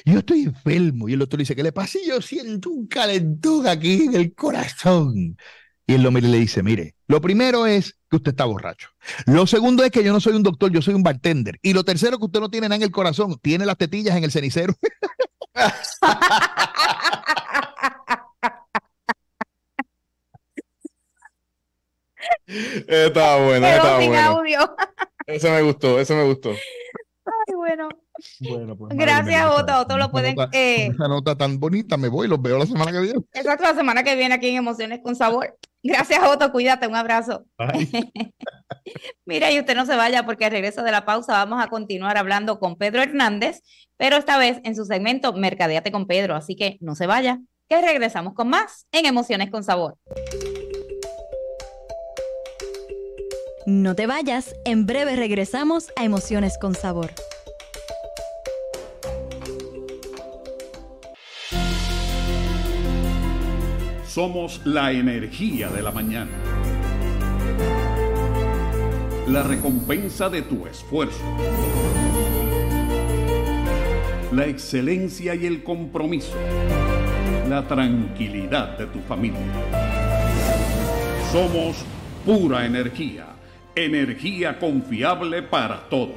yo estoy enfermo. Y el otro le dice, ¿qué le pasa? Y yo siento un calentón aquí en el corazón. Y él lo le dice, mire, lo primero es que usted está borracho. Lo segundo es que yo no soy un doctor, yo soy un bartender. Y lo tercero que usted no tiene nada en el corazón, tiene las tetillas en el cenicero. está bueno, bueno. Eso me gustó, eso me gustó bueno. Pues, Gracias, Otto. Otto lo pueden. Esa eh, nota tan bonita, me voy, los veo la semana que viene. Exacto, la semana que viene aquí en Emociones con Sabor. Gracias, Otto. Cuídate, un abrazo. Mira, y usted no se vaya porque al regreso de la pausa vamos a continuar hablando con Pedro Hernández, pero esta vez en su segmento Mercadeate con Pedro. Así que no se vaya, que regresamos con más en Emociones con Sabor. No te vayas, en breve regresamos a Emociones con Sabor. Somos la energía de la mañana. La recompensa de tu esfuerzo. La excelencia y el compromiso. La tranquilidad de tu familia. Somos pura energía. Energía confiable para todos.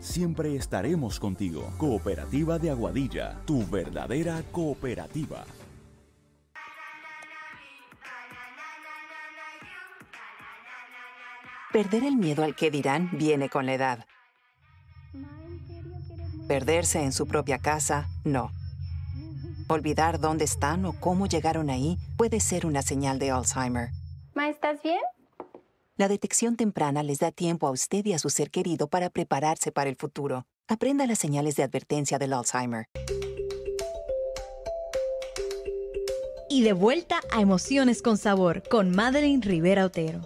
Siempre estaremos contigo. Cooperativa de Aguadilla, tu verdadera cooperativa. Perder el miedo al que dirán viene con la edad. Perderse en su propia casa, no. Olvidar dónde están o cómo llegaron ahí puede ser una señal de Alzheimer. Ma, ¿estás bien? La detección temprana les da tiempo a usted y a su ser querido para prepararse para el futuro. Aprenda las señales de advertencia del Alzheimer. Y de vuelta a Emociones con Sabor con Madeline Rivera Otero.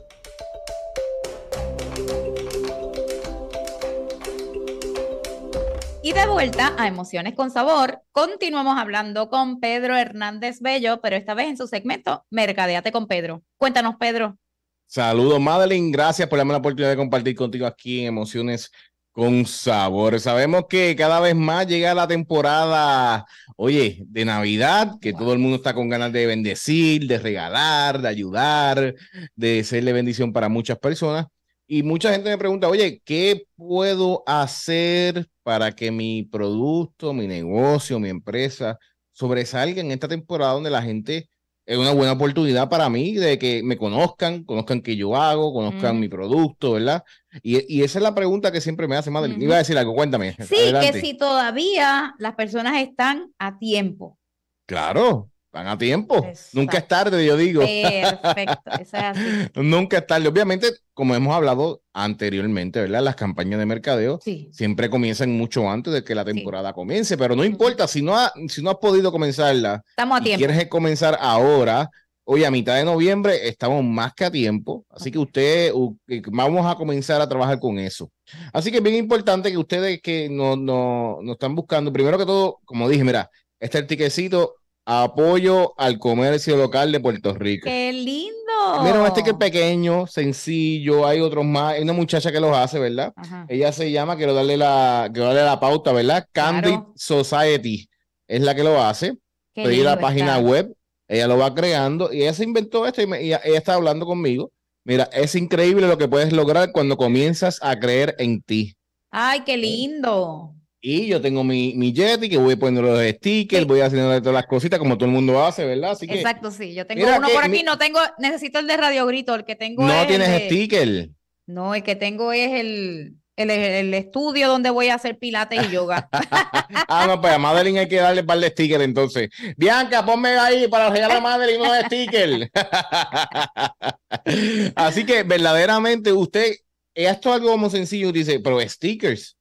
Y de vuelta a Emociones con Sabor, continuamos hablando con Pedro Hernández Bello, pero esta vez en su segmento Mercadeate con Pedro. Cuéntanos, Pedro, Saludos, Madeline. Gracias por darme la oportunidad de compartir contigo aquí en Emociones con Sabor. Sabemos que cada vez más llega la temporada, oye, de Navidad, que todo el mundo está con ganas de bendecir, de regalar, de ayudar, de serle bendición para muchas personas. Y mucha gente me pregunta, oye, ¿qué puedo hacer para que mi producto, mi negocio, mi empresa sobresalga en esta temporada donde la gente es una buena oportunidad para mí de que me conozcan, conozcan qué yo hago, conozcan mm. mi producto, ¿verdad? Y, esa es la pregunta que siempre me hace Madeline. Iba a decir algo, cuéntame. Sí, que si todavía las personas están a tiempo. Claro. Van a tiempo. Nunca es tarde, yo digo. Perfecto, eso es así. Nunca es tarde. Obviamente, como hemos hablado anteriormente, ¿verdad? Las campañas de mercadeo siempre comienzan mucho antes de que la temporada comience, pero no importa, si no, ha, si no has podido comenzarla, Estamos a quieres comenzar ahora, hoy a mitad de noviembre estamos más que a tiempo, así que usted eh, vamos a comenzar a trabajar con eso. Así que es bien importante que ustedes que nos no, no están buscando, primero que todo, como dije, mira, este el tiquecito Apoyo al comercio local de Puerto Rico. ¡Qué lindo! Mira, este que es pequeño, sencillo, hay otros más. Hay una muchacha que los hace, ¿verdad? Ella se llama, quiero darle la, la pauta, ¿verdad? Candid Society es la que lo hace. la página web, ella lo va creando y ella se inventó esto y, ella está hablando conmigo. Mira, es increíble lo que puedes lograr cuando comienzas a creer en ti. Ay, qué eh, lindo. Y yo tengo mi, mi que voy poner los stickers, voy voy haciendo todas las cositas como todo el mundo hace, ¿verdad? Así que, Exacto, sí. Yo tengo uno por aquí, no tengo, necesito el de Radio Grito, el que tengo. No tienes sticker. No, el que tengo es el, el, estudio donde voy a hacer pilates y yoga. ah, no, pues a Madeline hay que darle un par de stickers entonces. Bianca, ponme ahí para regalar a Madeline unos stickers. Así que verdaderamente usted, esto es algo muy sencillo, dice, pero stickers.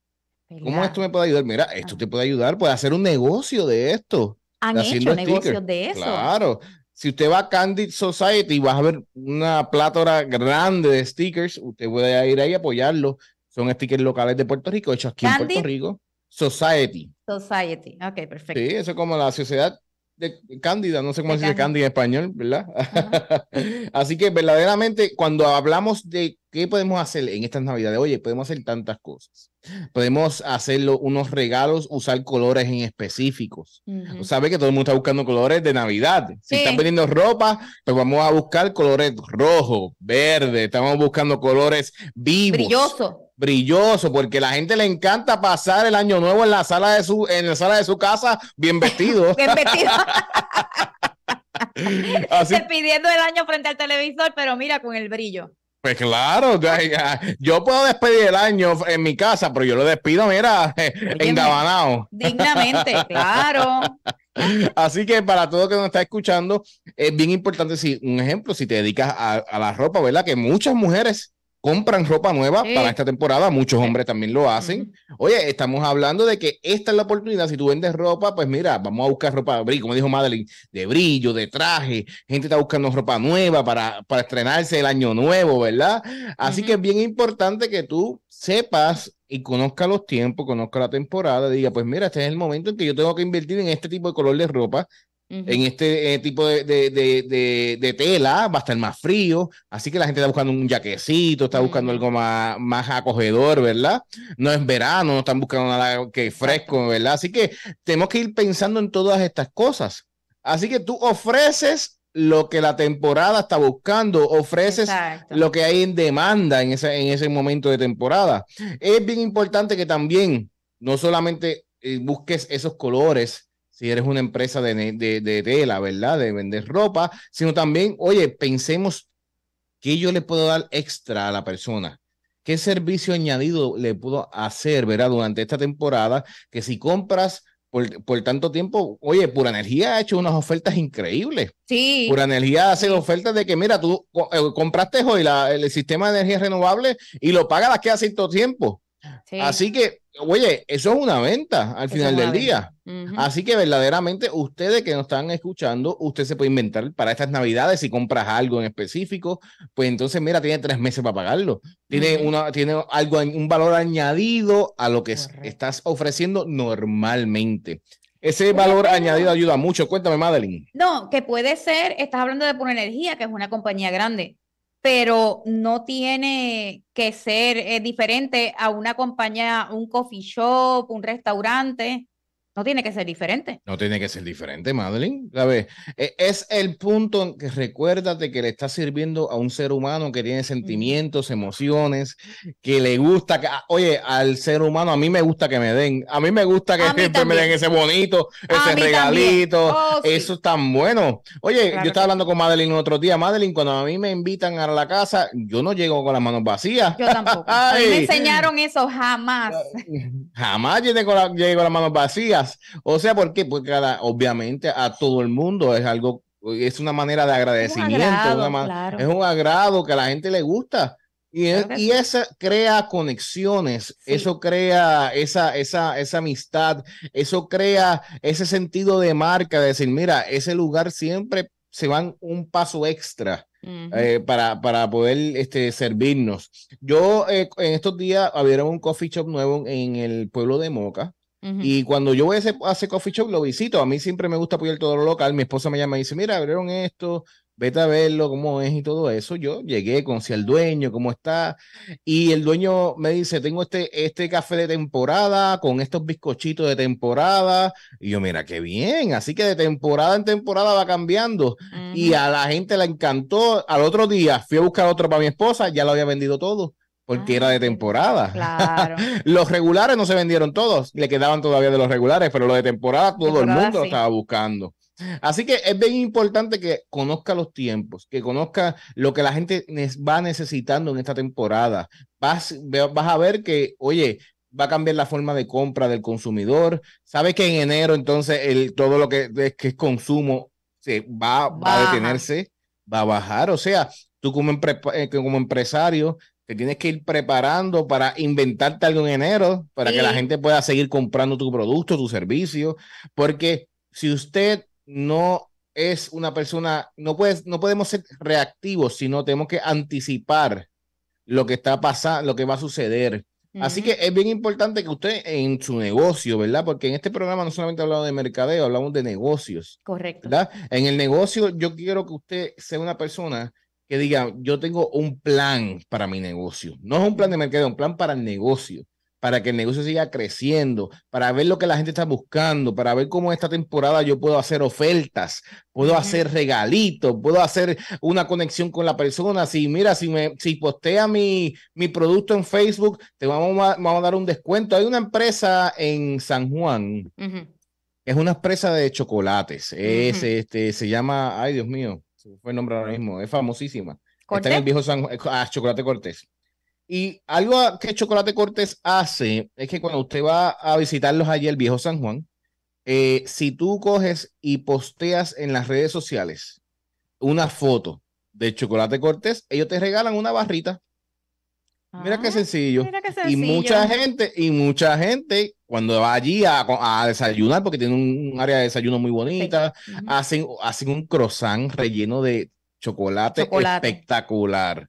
¿Cómo esto me puede ayudar? Mira, esto ah. te puede ayudar, puede hacer un negocio de esto. Han hecho negocios de eso. Claro. Si usted va a Candid Society y vas a ver una plátora grande de stickers, usted puede ir ahí a apoyarlo. Son stickers locales de Puerto Rico, hechos aquí en Puerto Rico. Society. Society, ok, perfecto. Sí, eso es como la sociedad de Cándida, no sé cómo se dice Cándida en español, ¿verdad? Así que verdaderamente cuando hablamos de qué podemos hacer en estas navidades, oye, podemos hacer tantas cosas. Podemos hacerlo unos regalos, usar colores en específicos. Uh Sabe que todo el mundo está buscando colores de Navidad. Si están vendiendo ropa, pues vamos a buscar colores rojo, verde, estamos buscando colores vivos. Brilloso brilloso, porque la gente le encanta pasar el año nuevo en la sala de su, en la sala de su casa bien vestido. bien vestido. despidiendo el año frente al televisor, pero mira, con el brillo. Pues claro, yo puedo despedir el año en mi casa, pero yo lo despido, mira, engabanado. Dignamente, claro. Así que para todo que nos está escuchando, es bien importante si, un ejemplo, si te dedicas a la ropa, ¿verdad? Que muchas mujeres compran ropa nueva para esta temporada, muchos hombres también lo hacen. Oye, estamos hablando de que esta es la oportunidad, si tú vendes ropa, pues mira, vamos a buscar ropa de brillo, como dijo Madeline, de brillo, de traje, gente está buscando ropa nueva para, para estrenarse el año nuevo, ¿verdad? Así que es bien importante que tú sepas y conozca los tiempos, conozca la temporada, diga, pues mira, este es el momento en que yo tengo que invertir en este tipo de color de ropa, en este eh, tipo de, tela va a estar más frío, así que la gente está buscando un jaquecito, está buscando algo más, más acogedor, ¿verdad? No es verano, no están buscando nada que fresco, ¿verdad? Así que tenemos que ir pensando en todas estas cosas. Así que tú ofreces lo que la temporada está buscando, ofreces lo que hay en demanda en ese, en ese momento de temporada. Es bien importante que también no solamente eh, busques esos colores, si eres una empresa de, de, tela, ¿verdad? De vender ropa, sino también, oye, pensemos qué yo le puedo dar extra a la persona. ¿Qué servicio añadido le puedo hacer, ¿verdad? Durante esta temporada, que si compras por, tanto tiempo, oye, Pura Energía ha hecho unas ofertas increíbles. Sí. Pura Energía hace ofertas de que, mira, tú eh, compraste hoy el sistema de energía renovable y lo pagas que hace cierto tiempo. Así que, oye, eso es una venta al final del día. Así que verdaderamente ustedes que nos están escuchando, usted se puede inventar para estas navidades si compras algo en específico, pues entonces mira, tiene tres meses para pagarlo. Tiene, una, tiene algo, un valor añadido a lo que estás ofreciendo normalmente. Ese valor añadido ayuda mucho. Cuéntame, Madeline. No, que puede ser, estás hablando de Pura Energía, que es una compañía grande pero no tiene que ser eh, diferente a una compañía, un coffee shop, un restaurante. No tiene que ser diferente. No tiene que ser diferente, Madeline. ver, e, Es el punto en que recuérdate que le estás sirviendo a un ser humano que tiene sentimientos, emociones, que le gusta. Que, ah, oye, al ser humano a mí me gusta que me den. A mí me gusta que siempre me den ese bonito, ese regalito. Oh, eso es tan bueno. Oye, yo estaba hablando con Madeline el otro día. Madeline, cuando a mí me invitan a la casa, yo no llego con las manos vacías. Yo tampoco. a me enseñaron eso jamás. Jamás llegué con, la, llegué con las manos vacías o sea, ¿por qué? Porque cada, obviamente a todo el mundo es algo, es una manera de agradecimiento, es un agrado, que a la gente le gusta. Y, eso y crea conexiones, eso crea esa, esa, amistad, eso crea ese sentido de marca, de decir, mira, ese lugar siempre se van un paso extra. Eh, para, para, poder este, servirnos. Yo eh, en estos días abrieron un coffee shop nuevo en el pueblo de Moca, y cuando yo voy a ese, coffee shop, lo visito. A mí siempre me gusta apoyar todo lo local. Mi esposa me llama y dice, mira, abrieron esto, vete a verlo, cómo es y todo eso. Yo llegué, conocí al dueño, cómo está. Y el dueño me dice, tengo este, este café de temporada con estos bizcochitos de temporada. Y yo, mira, qué bien. Así que de temporada en temporada va cambiando. Y a la gente la encantó. Al otro día fui a buscar otro para mi esposa, ya lo había vendido todo porque ah, era de temporada. los regulares no se vendieron todos, le quedaban todavía de los regulares, pero los de temporada todo el mundo estaba buscando. Así que es bien importante que conozca los tiempos, que conozca lo que la gente va necesitando en esta temporada. Vas, vas a ver que, oye, va a cambiar la forma de compra del consumidor. Sabes que en enero entonces el, todo lo que, que es consumo se va, va a detenerse, va a bajar. O sea, tú como eh, empresario te tienes que ir preparando para inventarte algo en enero, para que la gente pueda seguir comprando tu producto, tu servicio, porque si usted no es una persona, no, puedes, no podemos ser reactivos, sino tenemos que anticipar lo que está pasando, lo que va a suceder. Así que es bien importante que usted en su negocio, ¿verdad? Porque en este programa no solamente hablamos de mercadeo, hablamos de negocios. Correcto. ¿verdad? En el negocio yo quiero que usted sea una persona diga, yo tengo un plan para mi negocio. No es un plan de mercado, un plan para el negocio, para que el negocio siga creciendo, para ver lo que la gente está buscando, para ver cómo esta temporada yo puedo hacer ofertas, puedo hacer regalitos, puedo hacer una conexión con la persona. Si mira, si, me, si postea mi, mi producto en Facebook, te vamos a, vamos a dar un descuento. Hay una empresa en San Juan. Es una empresa de chocolates. Es, este, se llama, ay Dios mío, fue el ahora mismo, es famosísima. Está en el viejo San ah, Chocolate Cortés. Y algo que Chocolate Cortés hace es que cuando usted va a visitarlos allí, el viejo San Juan, eh, si tú coges y posteas en las redes sociales una foto de Chocolate Cortés, ellos te regalan una barrita Mira qué ah, sencillo. Y mucha gente, y mucha gente cuando va allí a, desayunar, porque tiene un área de desayuno muy bonita, hacen, hacen un croissant relleno de chocolate, espectacular.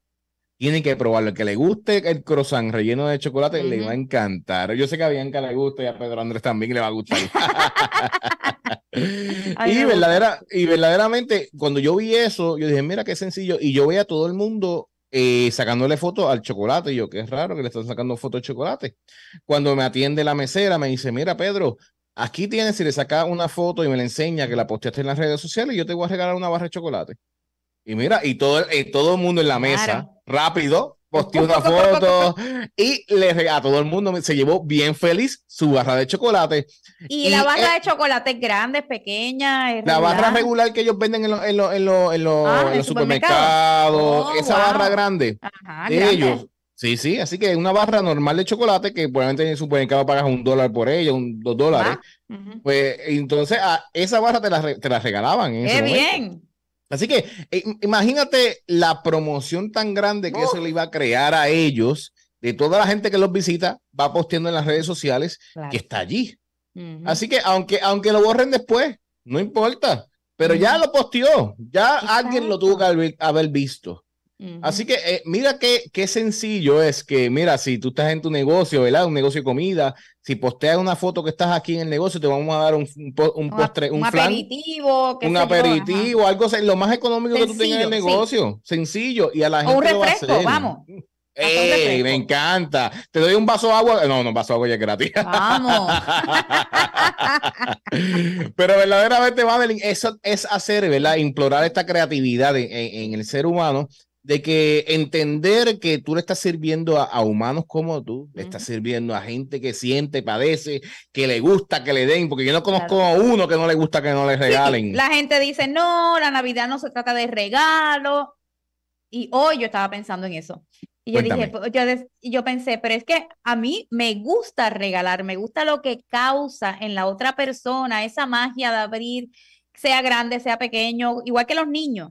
Tienen que probarlo. El que le guste el croissant relleno de chocolate le va a encantar. Yo sé que a Bianca le gusta y a Pedro Andrés también le va a gustar. y, y verdaderamente, cuando yo vi eso, yo dije, mira qué sencillo. Y yo veía a todo el mundo eh, sacándole fotos al chocolate. Y yo, es raro que le están sacando fotos al chocolate. Cuando me atiende la mesera, me dice, mira, Pedro, aquí tienes, si le sacas una foto y me la enseña que la posteaste en las redes sociales, yo te voy a regalar una barra de chocolate. Y mira, y todo, eh, todo el mundo en la mesa, rápido, posteó una foto y le, a todo el mundo se llevó bien feliz su barra de chocolate. Y, la barra de chocolate es grande, pequeña. la barra regular que ellos venden en, los supermercados, esa barra grande Ajá, ellos. Sí, sí, así que una barra normal de chocolate que probablemente en el supermercado pagas un dólar por ella, un, dos dólares. Ah, pues entonces esa barra te la, te la regalaban. ¡Qué bien! Así que eh, imagínate la promoción tan grande que se eso le iba a crear a ellos, de toda la gente que los visita, va posteando en las redes sociales que está allí. Así que aunque, aunque lo borren después, no importa, pero ya lo posteó, ya alguien lo tuvo que haber visto. Así que eh, mira qué, qué sencillo es que, mira, si tú estás en tu negocio, ¿verdad? Un negocio de comida, si posteas una foto que estás aquí en el negocio, te vamos a dar un, postre, un, un aperitivo, un aperitivo, algo algo lo más económico que tú tengas en el negocio, sencillo, y a la gente. O un refresco, vamos. ¡Ey! Me encanta. Te doy un vaso de agua. No, no, vaso de agua ya es gratis. Vamos. Pero verdaderamente, eso es hacer, ¿verdad? Implorar esta creatividad en el ser humano de que entender que tú le estás sirviendo a, humanos como tú, le estás sirviendo a gente que siente, padece, que le gusta que le den, porque yo no conozco a uno que no le gusta que no le regalen. la gente dice, no, la Navidad no se trata de regalo. Y hoy oh, yo estaba pensando en eso. Y yo dije, pues, yo, yo pensé, pero es que a mí me gusta regalar, me gusta lo que causa en la otra persona, esa magia de abrir, sea grande, sea pequeño, igual que los niños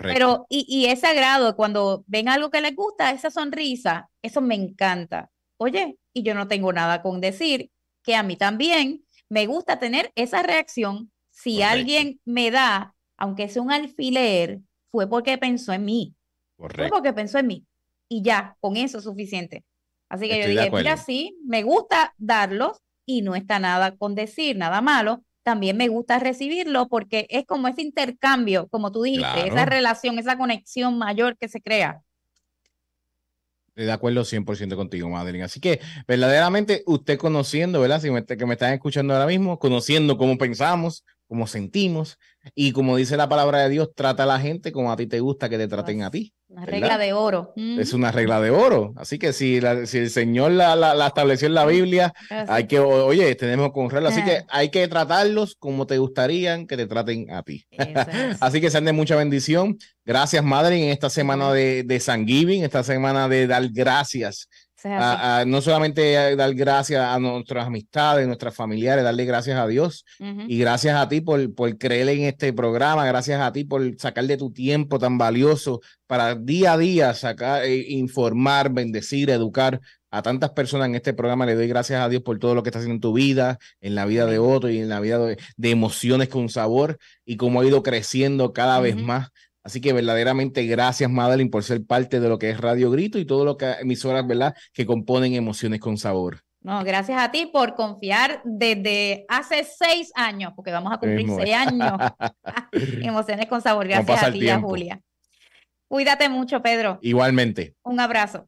pero, y, ese es sagrado, cuando ven algo que les gusta, esa sonrisa, eso me encanta. Oye, y yo no tengo nada con decir que a mí también me gusta tener esa reacción. Si alguien me da, aunque sea un alfiler, fue porque pensó en mí. Correcto. Fue porque pensó en mí. Y ya, con eso es suficiente. Así que yo dije, mira, sí, me gusta darlos y no está nada con decir, nada malo, también me gusta recibirlo porque es como ese intercambio, como tú dijiste, esa relación, esa conexión mayor que se crea. De acuerdo 100% contigo, Madeline. Así que verdaderamente usted conociendo, ¿verdad? Si que me están escuchando ahora mismo, conociendo cómo pensamos, cómo sentimos y como dice la palabra de Dios, trata a la gente como a ti te gusta que te traten a ti. Una regla de oro. Es mm. una regla de oro. Así que si, la, si el Señor la, la, estableció en la mm. Biblia, hay que, oye, tenemos que honrarla. Así que ah. hay que tratarlos como te gustarían que te traten a ti. Así que sean de mucha bendición. Gracias, Madre, en esta semana de, de San esta semana de dar gracias no solamente dar gracias a nuestras amistades, nuestras familiares, darle gracias a Dios y gracias a ti por, por creer en este programa, gracias a ti por sacar de tu tiempo tan valioso para día a día sacar, eh, informar, bendecir, educar a tantas personas en este programa. Le doy gracias a Dios por todo lo que está haciendo en tu vida, en la vida de otro y en la vida de, emociones con sabor y cómo ha ido creciendo cada vez más Así que verdaderamente gracias Madeline por ser parte de lo que es Radio Grito y todo lo que emisoras, ¿verdad?, que componen emociones con sabor. No, gracias a ti por confiar desde hace seis años, porque vamos a cumplir seis años. emociones con sabor. Gracias a ti, Julia. Cuídate mucho, Pedro. Igualmente. Un abrazo.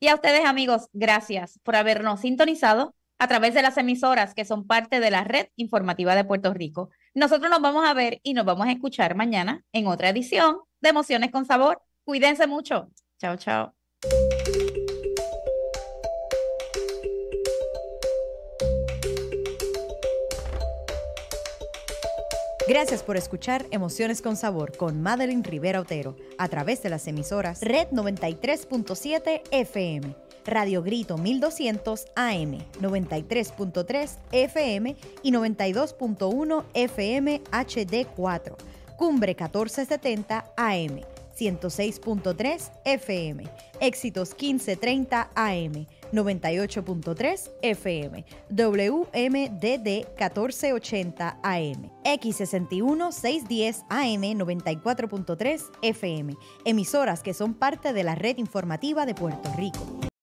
Y a ustedes, amigos, gracias por habernos sintonizado a través de las emisoras que son parte de la red informativa de Puerto Rico. Nosotros nos vamos a ver y nos vamos a escuchar mañana en otra edición de Emociones con Sabor. Cuídense mucho. Chao, chao. Gracias por escuchar Emociones con Sabor con Madeline Rivera Otero a través de las emisoras Red 93.7 FM. Radio Grito 1200 AM, 93.3 FM y 92.1 FM HD4, Cumbre 1470 AM, 106.3 FM, Éxitos 1530 AM, 98.3 FM, WMDD 1480 AM, X61 610 AM 94.3 FM, emisoras que son parte de la red informativa de Puerto Rico.